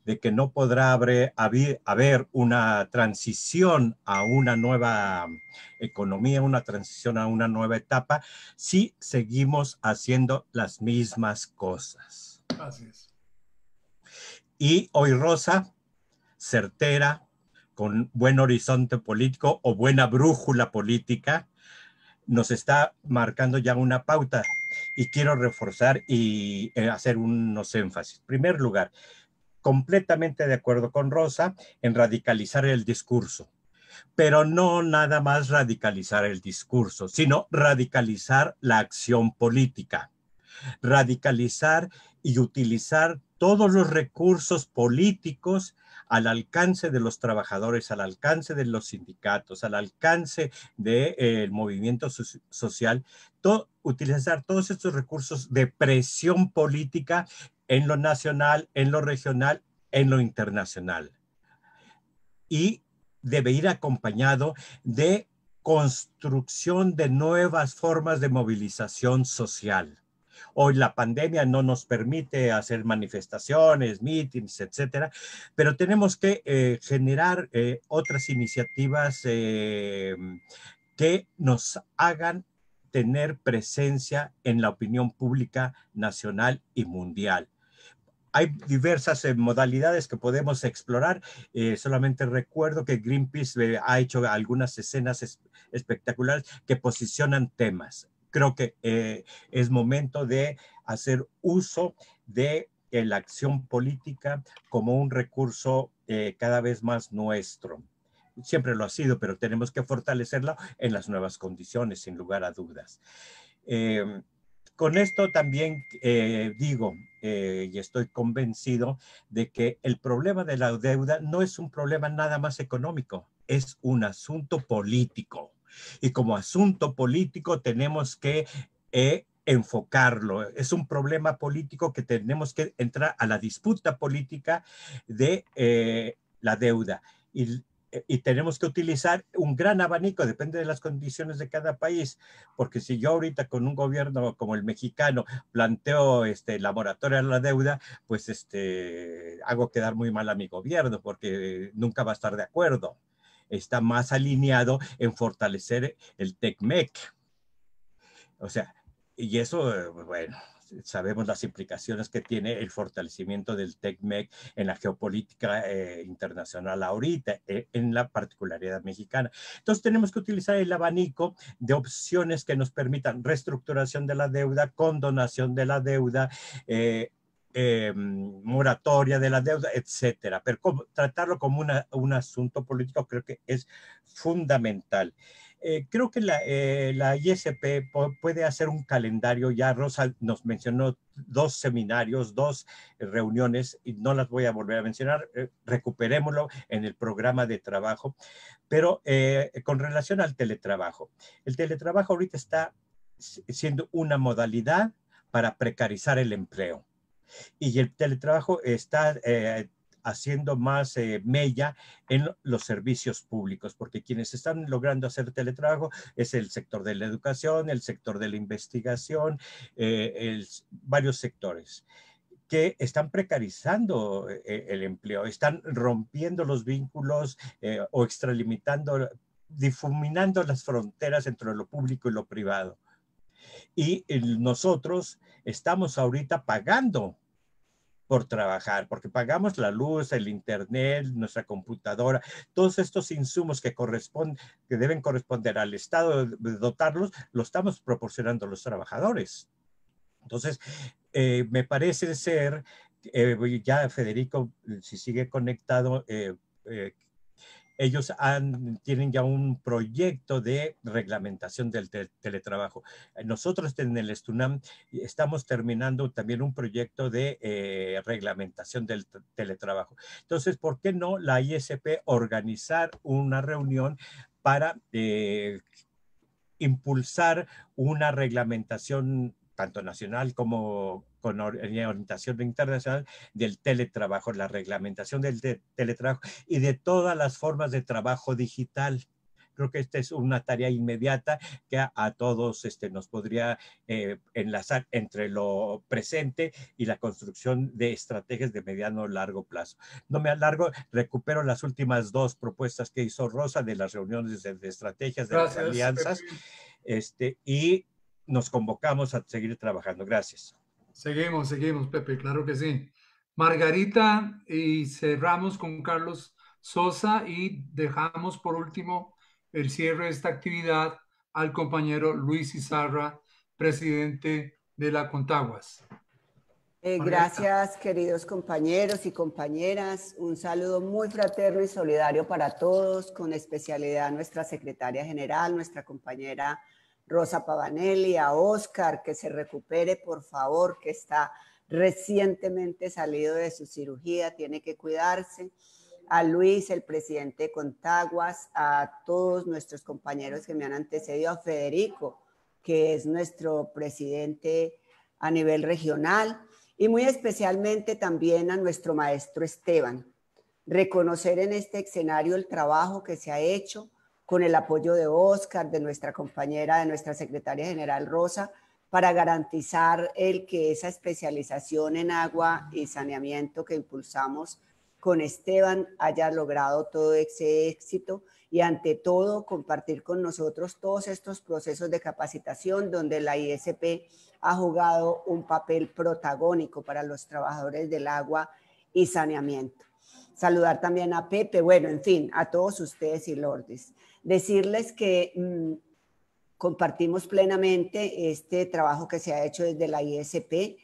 S10: de que no podrá haber, haber, una transición a una nueva economía, una transición a una nueva etapa, si seguimos haciendo las mismas cosas. Así Y hoy Rosa, certera, con buen horizonte político o buena brújula política, nos está marcando ya una pauta y quiero reforzar y eh, hacer unos énfasis. En primer lugar, completamente de acuerdo con Rosa en radicalizar el discurso, pero no nada más radicalizar el discurso, sino radicalizar la acción política, radicalizar y utilizar todos los recursos políticos al alcance de los trabajadores, al alcance de los sindicatos, al alcance del eh, movimiento social, utilizar todos estos recursos de presión política en lo nacional, en lo regional, en lo internacional. Y debe ir acompañado de construcción de nuevas formas de movilización social Hoy la pandemia no nos permite hacer manifestaciones, mítines, etcétera, pero tenemos que eh, generar eh, otras iniciativas eh, que nos hagan tener presencia en la opinión pública nacional y mundial hay diversas modalidades que podemos explorar. solamente recuerdo que Greenpeace ha hecho algunas escenas espectaculares que posicionan temas creo que eh, es momento de hacer uso de eh, la acción política como un recurso eh, cada vez más nuestro. Siempre lo ha sido, pero tenemos que fortalecerla en las nuevas condiciones, sin lugar a dudas. Em, con esto también digo y estoy convencido de que el problema de la deuda no es un problema nada más económico, es un asunto político y como asunto político tenemos que eh, enfocarlo. Es un problema político que tenemos que entrar a la disputa política de eh, la deuda. Y, tenemos que utilizar un gran abanico, depende de las condiciones de cada país, porque si yo ahorita con un gobierno como el mexicano planteo este, la moratoria de la deuda, pues este, hago quedar muy mal a mi gobierno porque eh, nunca va a estar de acuerdo está más alineado en fortalecer el TECMEC. O sea, y eso, eh, pues bueno, sabemos las implicaciones que tiene el fortalecimiento del TECMEC en la geopolítica eh, internacional ahorita, eh, en la particularidad mexicana. Entonces tenemos que utilizar el abanico de opciones que nos permitan reestructuración de la deuda, condonación de la deuda, eh, Em, moratoria de la deuda, etcétera. Pero tratarlo como un asunto político creo que es fundamental. Eh, creo que la, eh, ISP puede hacer un calendario, ya Rosa nos mencionó dos seminarios, dos eh, reuniones, y no las voy a volver a mencionar, recuperémoslo en el programa de trabajo, pero con relación al teletrabajo, el teletrabajo ahorita está siendo una modalidad para precarizar el empleo y el teletrabajo está eh, haciendo más eh, mella en los servicios públicos, porque quienes están logrando hacer teletrabajo es el sector de la educación, el sector de la investigación, eh, varios sectores que están precarizando el empleo, están rompiendo los vínculos o extralimitando, difuminando las fronteras entre lo público y lo privado. Y nosotros estamos ahorita pagando por trabajar, porque pagamos la luz, el internet, nuestra computadora, todos estos insumos que corresponden, que deben corresponder al Estado dotarlos, lo estamos proporcionando a los trabajadores. Entonces, eh, me parece ser, eh, ya Federico, si sigue conectado, eh, eh ellos tienen ya un proyecto de reglamentación del teletrabajo. Nosotros en el Estunam estamos terminando también un proyecto de eh, reglamentación del teletrabajo. Entonces, ¿por qué no la ISP organizar una reunión para eh, impulsar una reglamentación tanto nacional como con eh, orientación internacional del teletrabajo, la reglamentación del teletrabajo y de todas las formas de trabajo digital creo que esta es una tarea inmediata que a, todos este, nos podría eh, enlazar entre lo presente y la construcción de estrategias de mediano o largo plazo. No me alargo, recupero las últimas dos propuestas que hizo Rosa de las reuniones de, estrategias de las alianzas este, y nos convocamos a seguir trabajando. Gracias. Seguimos, seguimos, Pepe, claro que sí.
S2: Margarita, y cerramos con Carlos Sosa y dejamos por último el cierre de esta actividad al compañero Luis Izarra, presidente de la Contaguas.
S6: Eh, gracias, queridos compañeros y compañeras. Un saludo muy fraterno y solidario para todos, con especialidad nuestra secretaria general, nuestra compañera Rosa Pavanelli, a Oscar, que se recupere, por favor, que está recientemente salido de su cirugía, tiene que cuidarse. A Luis, el presidente de Contaguas, a todos nuestros compañeros que me han antecedido, a Federico, que es nuestro presidente a nivel regional, y muy especialmente también a nuestro maestro Esteban. Reconocer en este escenario el trabajo que se ha hecho, con el apoyo de Oscar, de nuestra compañera, de nuestra secretaria general Rosa, para garantizar el que esa especialización en agua y saneamiento que impulsamos con Esteban haya logrado todo ese éxito y ante todo compartir con nosotros todos estos procesos de capacitación donde la ISP ha jugado un papel protagónico para los trabajadores del agua y saneamiento. Saludar también a Pepe, bueno, en fin, a todos ustedes y Lordes decirles que mm, compartimos plenamente este trabajo que se ha hecho desde la ISP,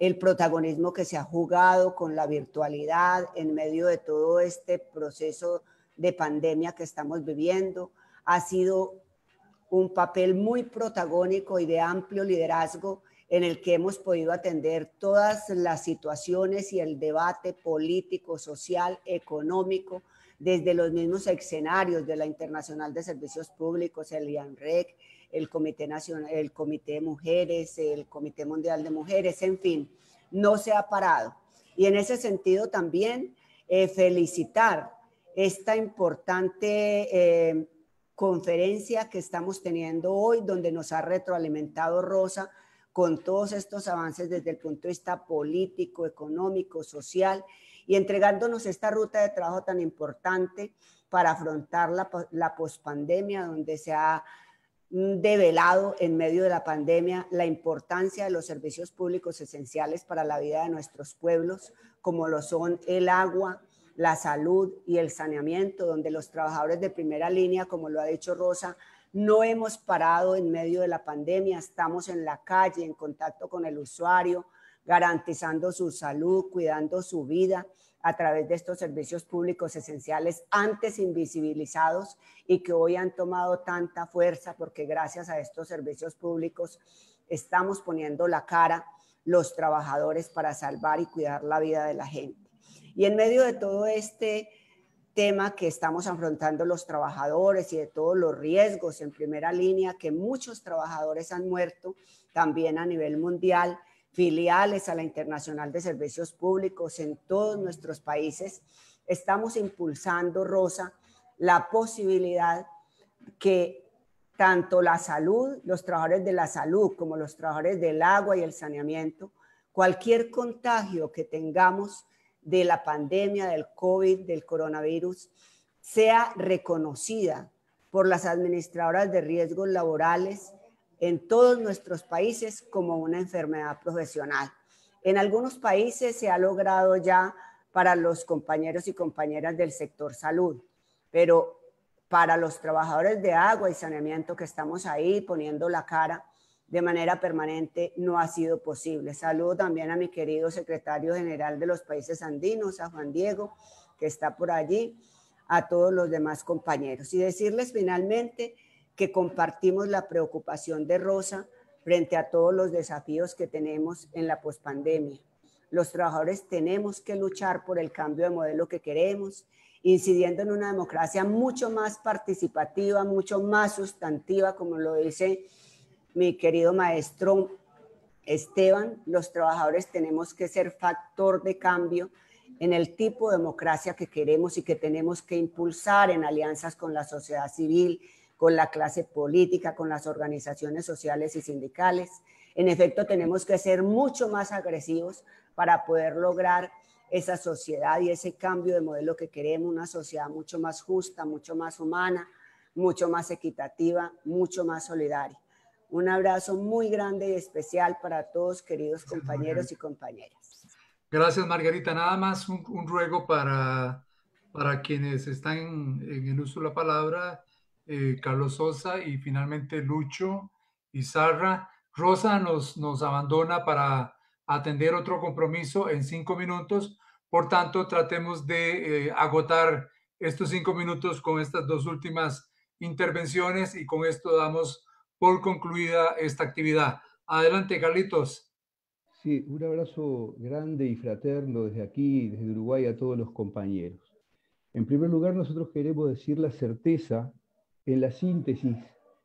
S6: el protagonismo que se ha jugado con la virtualidad en medio de todo este proceso de pandemia que estamos viviendo. Ha sido un papel muy protagónico y de amplio liderazgo en el que hemos podido atender todas las situaciones y el debate político, social, económico desde los mismos escenarios de la Internacional de Servicios Públicos, el IANREC, el Comité, Nacional, el Comité de Mujeres, el Comité Mundial de Mujeres, en fin, no se ha parado. Y en ese sentido también eh, felicitar esta importante eh, conferencia que estamos teniendo hoy, donde nos ha retroalimentado Rosa con todos estos avances desde el punto de vista político, económico, social y entregándonos esta ruta de trabajo tan importante para afrontar la, la pospandemia, donde se ha mm, develado en medio de la pandemia la importancia de los servicios públicos esenciales para la vida de nuestros pueblos, como lo son el agua, la salud y el saneamiento, donde los trabajadores de primera línea, como lo ha dicho Rosa, no hemos parado en medio de la pandemia, estamos en la calle, en contacto con el usuario, garantizando su salud, cuidando su vida a través de estos servicios públicos esenciales antes invisibilizados y que hoy han tomado tanta fuerza porque gracias a estos servicios públicos estamos poniendo la cara los trabajadores para salvar y cuidar la vida de la gente. Y en medio de todo este tema que estamos afrontando los trabajadores y de todos los riesgos en primera línea, que muchos trabajadores han muerto también a nivel mundial, filiales a la Internacional de Servicios Públicos en todos nuestros países, estamos impulsando, Rosa, la posibilidad que tanto la salud, los trabajadores de la salud como los trabajadores del agua y el saneamiento, cualquier contagio que tengamos de la pandemia, del COVID, del coronavirus, sea reconocida por las administradoras de riesgos laborales, en todos nuestros países como una enfermedad profesional. En algunos países se ha logrado ya para los compañeros y compañeras del sector salud, pero para los trabajadores de agua y saneamiento que estamos ahí poniendo la cara de manera permanente no ha sido posible. Saludo también a mi querido secretario general de los países andinos, a Juan Diego, que está por allí, a todos los demás compañeros. Y decirles finalmente que compartimos la preocupación de Rosa frente a todos los desafíos que tenemos en la pospandemia. Los trabajadores tenemos que luchar por el cambio de modelo que queremos, incidiendo en una democracia mucho más participativa, mucho más sustantiva, como lo dice mi querido maestro Esteban, los trabajadores tenemos que ser factor de cambio en el tipo de democracia que queremos y que tenemos que impulsar en alianzas con la sociedad civil, con la clase política, con las organizaciones sociales y sindicales. En efecto, tenemos que ser mucho más agresivos para poder lograr esa sociedad y ese cambio de modelo que queremos, una sociedad mucho más justa, mucho más humana, mucho más equitativa, mucho más solidaria. Un abrazo muy grande y especial para todos, queridos compañeros y compañeras.
S2: Gracias, Margarita. Nada más un, ruego para, para quienes están en, en el uso de la palabra eh, Carlos Sosa y finalmente Lucho y Sarra. Rosa nos, nos abandona para atender otro compromiso en cinco minutos. Por tanto, tratemos de eh, agotar estos cinco minutos con estas dos últimas intervenciones y con esto damos por concluida esta actividad. Adelante, Carlitos.
S5: Sí, un abrazo grande y fraterno desde aquí, desde Uruguay, a todos los compañeros. En primer lugar, nosotros queremos decir la certeza en la síntesis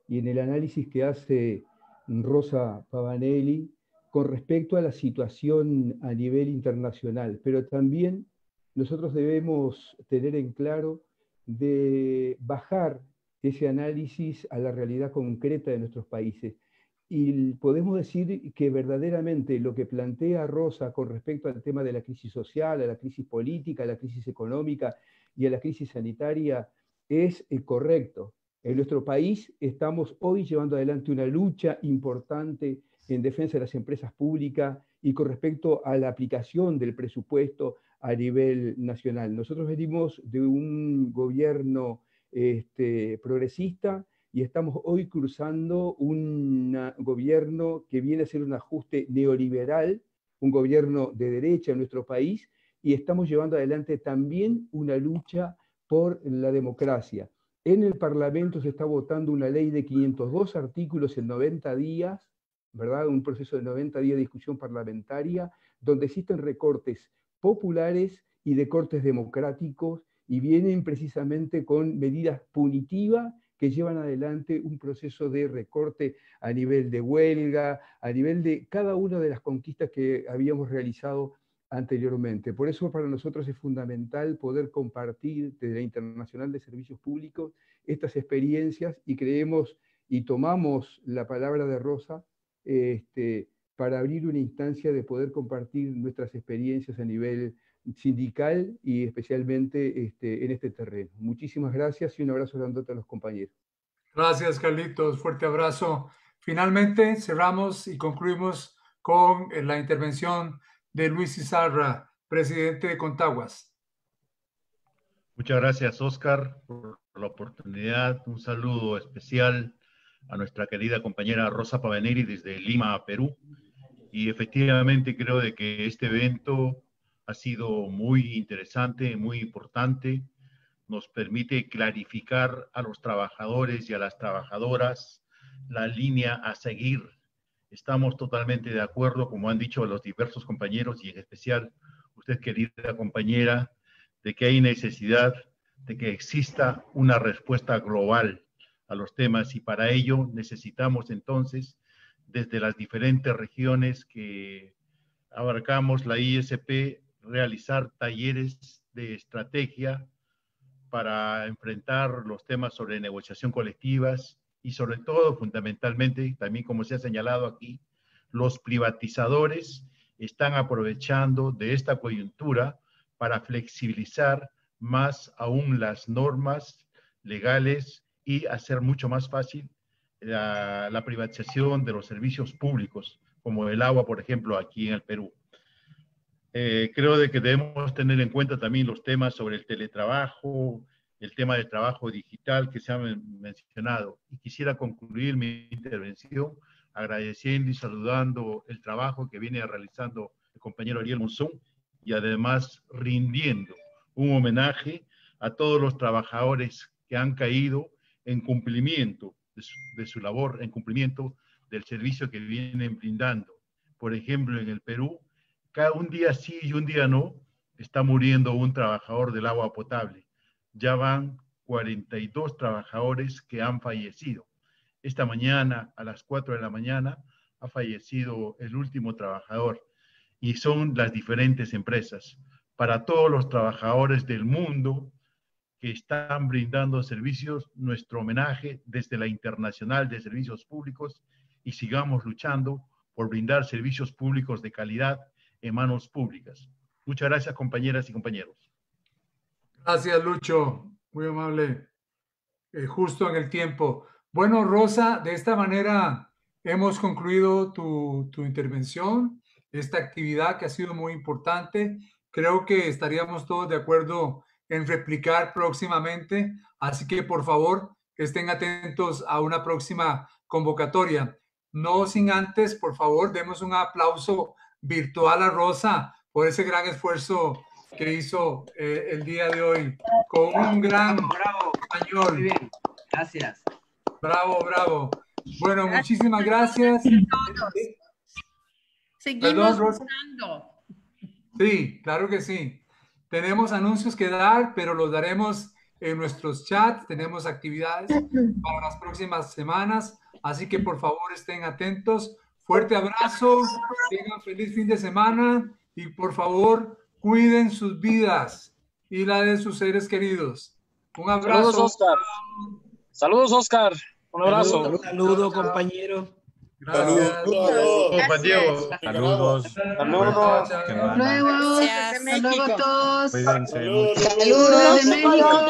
S5: y en el análisis que hace Rosa Pavanelli con respecto a la situación a nivel internacional, pero también nosotros debemos tener en claro de bajar ese análisis a la realidad concreta de nuestros países. Y podemos decir que verdaderamente lo que plantea Rosa con respecto al tema de la crisis social, a la crisis política, a la crisis económica y a la crisis sanitaria es correcto. En nuestro país estamos hoy llevando adelante una lucha importante en defensa de las empresas públicas y con respecto a la aplicación del presupuesto a nivel nacional. Nosotros venimos de un gobierno este, progresista y estamos hoy cruzando un gobierno que viene a ser un ajuste neoliberal, un gobierno de derecha en nuestro país, y estamos llevando adelante también una lucha por la democracia en el Parlamento se está votando una ley de 502 artículos en 90 días, ¿verdad? Un proceso de 90 días de discusión parlamentaria, donde existen recortes populares y de cortes democráticos, y vienen precisamente con medidas punitivas que llevan adelante un proceso de recorte a nivel de huelga, a nivel de cada una de las conquistas que habíamos realizado anteriormente. Por eso para nosotros es fundamental poder compartir desde la Internacional de Servicios Públicos estas experiencias y creemos y tomamos la palabra de Rosa este, para abrir una instancia de poder compartir nuestras experiencias a nivel sindical y especialmente este, en este terreno. Muchísimas gracias y un abrazo grandote a los compañeros.
S2: Gracias, Carlitos. Fuerte abrazo. Finalmente, cerramos y concluimos con eh, la intervención de Luis Izarra, presidente de Contaguas.
S7: Muchas gracias, Oscar, por la oportunidad. Un saludo especial a nuestra querida compañera Rosa Pavaneri desde Lima, Perú. Y efectivamente creo de que este evento ha sido muy interesante, muy importante. Nos permite clarificar a los trabajadores y a las trabajadoras la línea a seguir Estamos totalmente de acuerdo, como han dicho los diversos compañeros y en especial usted, querida compañera, de que hay necesidad de que exista una respuesta global a los temas y para ello necesitamos entonces desde las diferentes regiones que abarcamos la ISP realizar talleres de estrategia para enfrentar los temas sobre negociación colectivas, y sobre todo, fundamentalmente, también como se ha señalado aquí, los privatizadores están aprovechando de esta coyuntura para flexibilizar más aún las normas legales y hacer mucho más fácil la, privatización de los servicios públicos, como el agua, por ejemplo, aquí en el Perú. Eh, creo de que debemos tener en cuenta también los temas sobre el teletrabajo, el tema del trabajo digital que se ha mencionado. Y quisiera concluir mi intervención agradeciendo y saludando el trabajo que viene realizando el compañero Ariel Monzón y además rindiendo un homenaje a todos los trabajadores que han caído en cumplimiento de su, de su labor, en cumplimiento del servicio que vienen brindando. Por ejemplo, en el Perú, cada un día sí y un día no, está muriendo un trabajador del agua potable ya van 42 trabajadores que han fallecido. Esta mañana, a las 4 de la mañana, ha fallecido el último trabajador y son las diferentes empresas. Para todos los trabajadores del mundo que están brindando servicios, nuestro homenaje desde la Internacional de Servicios Públicos y sigamos luchando por brindar servicios públicos de calidad en manos públicas. Muchas gracias, compañeras y
S2: compañeros. Gracias, Lucho. Muy amable. Eh, justo en el tiempo. Bueno, Rosa, de esta manera hemos concluido tu, tu intervención, esta actividad que ha sido muy importante. Creo que estaríamos todos de acuerdo en replicar próximamente, así que por favor estén atentos a una próxima convocatoria. No sin antes, por favor, demos un aplauso virtual a Rosa por ese gran esfuerzo que hizo eh, el día de hoy con un gran bravo, español. gracias. Bravo, bravo. Bueno, muchísimas gracias.
S9: Seguimos
S2: Sí, claro que sí. Tenemos anuncios que dar, pero los daremos en nuestros chats. Tenemos actividades para las próximas semanas. Así que por favor estén atentos. Fuerte abrazo. Tengan feliz fin de semana. Y por favor, Cuiden sus vidas y la de sus seres queridos. Un abrazo. Saludos, Oscar. Saludos, Oscar. Un
S4: abrazo. Saludos, saludo,
S2: compañero. Gracias.
S4: Saludos, compañero.
S5: Saludos. Saludos. Luego, todos.
S8: Saludos. Saludos de México.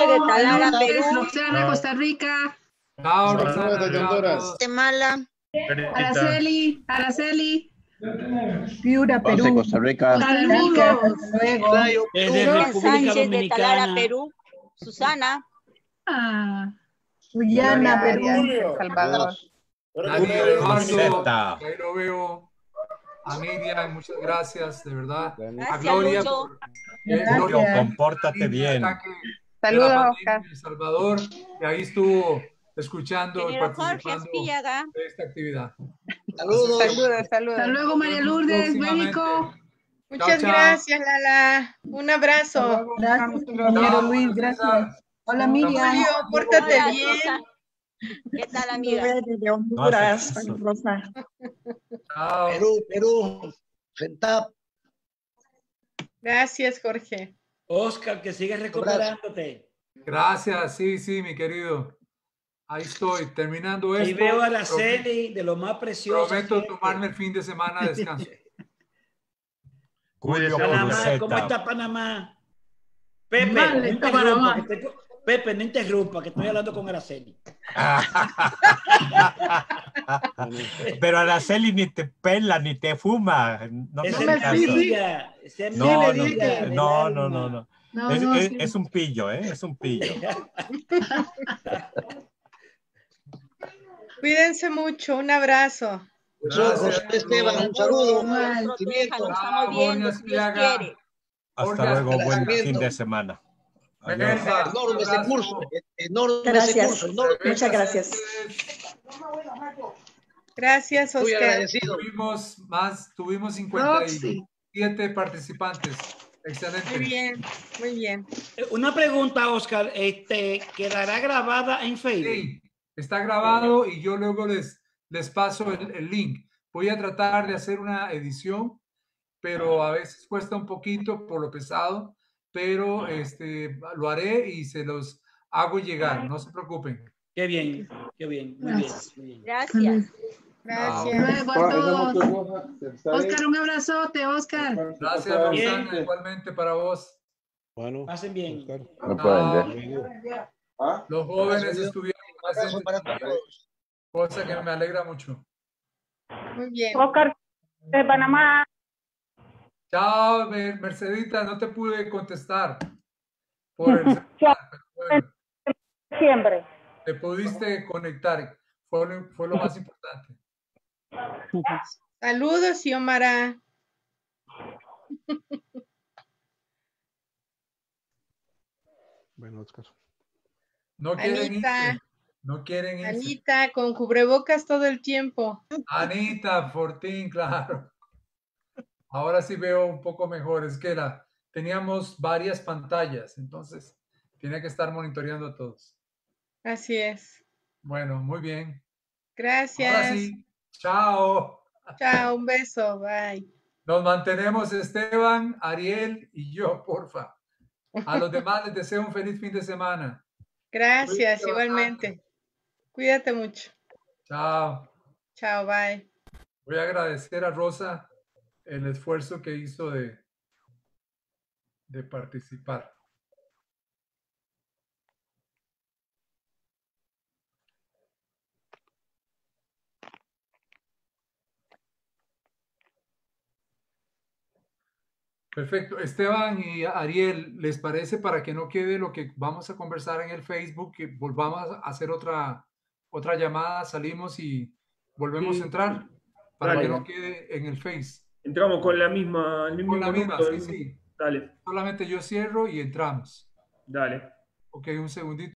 S8: de Costa Rica.
S5: Guatemala.
S8: Araceli, Araceli.
S5: Piura, Perú. Costa Rica. Saludos.
S6: de Perú. Susana. Ah, Perú.
S8: Salvador.
S2: Ahí lo veo. A Miriam, muchas gracias, de verdad. a Gloria. Eh,
S10: compórtate bien.
S8: Saludos, Oscar.
S2: El Salvador, y ahí estuvo escuchando y participando Jorge, de esta actividad.
S6: Saludos. Saludos, saludos. Hasta luego, María Lourdes, México.
S8: Muchas gracias, Lala. Un abrazo.
S6: Gracias, compañero Luis. Gracias. Hola, Miriam. Julio, pórtate bien. ¿Qué tal, amiga? De Honduras, Chao.
S3: Perú, Perú. Sentap.
S8: Gracias, Jorge.
S2: Oscar, que sigas
S10: recuperándote.
S2: Gracias, sí, sí, mi querido. Ahí estoy, terminando esto. Y veo a Araceli,
S10: de lo más precioso. Prometo
S2: tomarme el fin de semana de descanso.
S10: [laughs] Cuidado Panamá, ¿cómo está Panamá? Pepe, no está Panamá. Pepe, no interrumpa, que estoy hablando con Araceli. [laughs] Pero Araceli ni te pela, ni te fuma. No, me no, me no, no, no, no, es, es, un pillo, ¿eh? Es un pillo. [laughs]
S8: Cuídense mucho, un abrazo. Esteban, un
S3: saludo, Hasta luego, buen fin de semana. enorme gracias.
S10: Muchas gracias.
S8: Gracias, Oscar.
S10: Tuvimos
S2: más, tuvimos 57 participantes. Excelente. Muy bien, muy bien. Una pregunta, Oscar, este, ¿quedará grabada en Facebook? Sí. Está grabado y yo luego les, les paso el, link. Voy a tratar de hacer una edición, pero a veces cuesta un poquito por lo pesado, pero este, lo haré y se los hago llegar, no se preocupen. Qué
S5: bien, qué bien,
S2: Gracias.
S6: Gracias. Ah,
S5: Oscar,
S8: un abrazote, Oscar. Gracias,
S2: igualmente para vos. Bueno, hacen bien. los jóvenes estuvieron para todos. Cosa que me alegra mucho.
S8: Muy bien. Oscar, de Panamá.
S2: Chao, Mercedita, no te pude contestar. Por el [laughs] Te pudiste conectar, fue lo, más importante.
S8: Saludos, Xiomara.
S2: Bueno, Oscar. No quieren no quieren Anita,
S8: con cubrebocas todo el tiempo.
S2: Anita, Fortín, claro. Ahora sí veo un poco mejor. Es que la, teníamos varias pantallas, entonces tiene que estar monitoreando a todos. Así es. Bueno, muy bien.
S8: Gracias. Ahora sí.
S2: Chao.
S8: Chao, un beso. Bye.
S2: Nos mantenemos Esteban, Ariel y yo, porfa. A los [laughs] demás les deseo un feliz fin de semana.
S8: Gracias, igualmente. Cuídate
S2: mucho. Chao. Chao, bye. Voy a agradecer a Rosa el esfuerzo que hizo de, de participar. Perfecto. Esteban y Ariel, ¿les parece para que no quede lo que vamos a conversar en el Facebook, que volvamos a hacer otra otra llamada, salimos y volvemos a entrar para que no quede en el Face. Entramos con la misma. mismo con la misma, sí, sí. Dale. Solamente yo cierro y entramos. Dale. Ok, un segundito.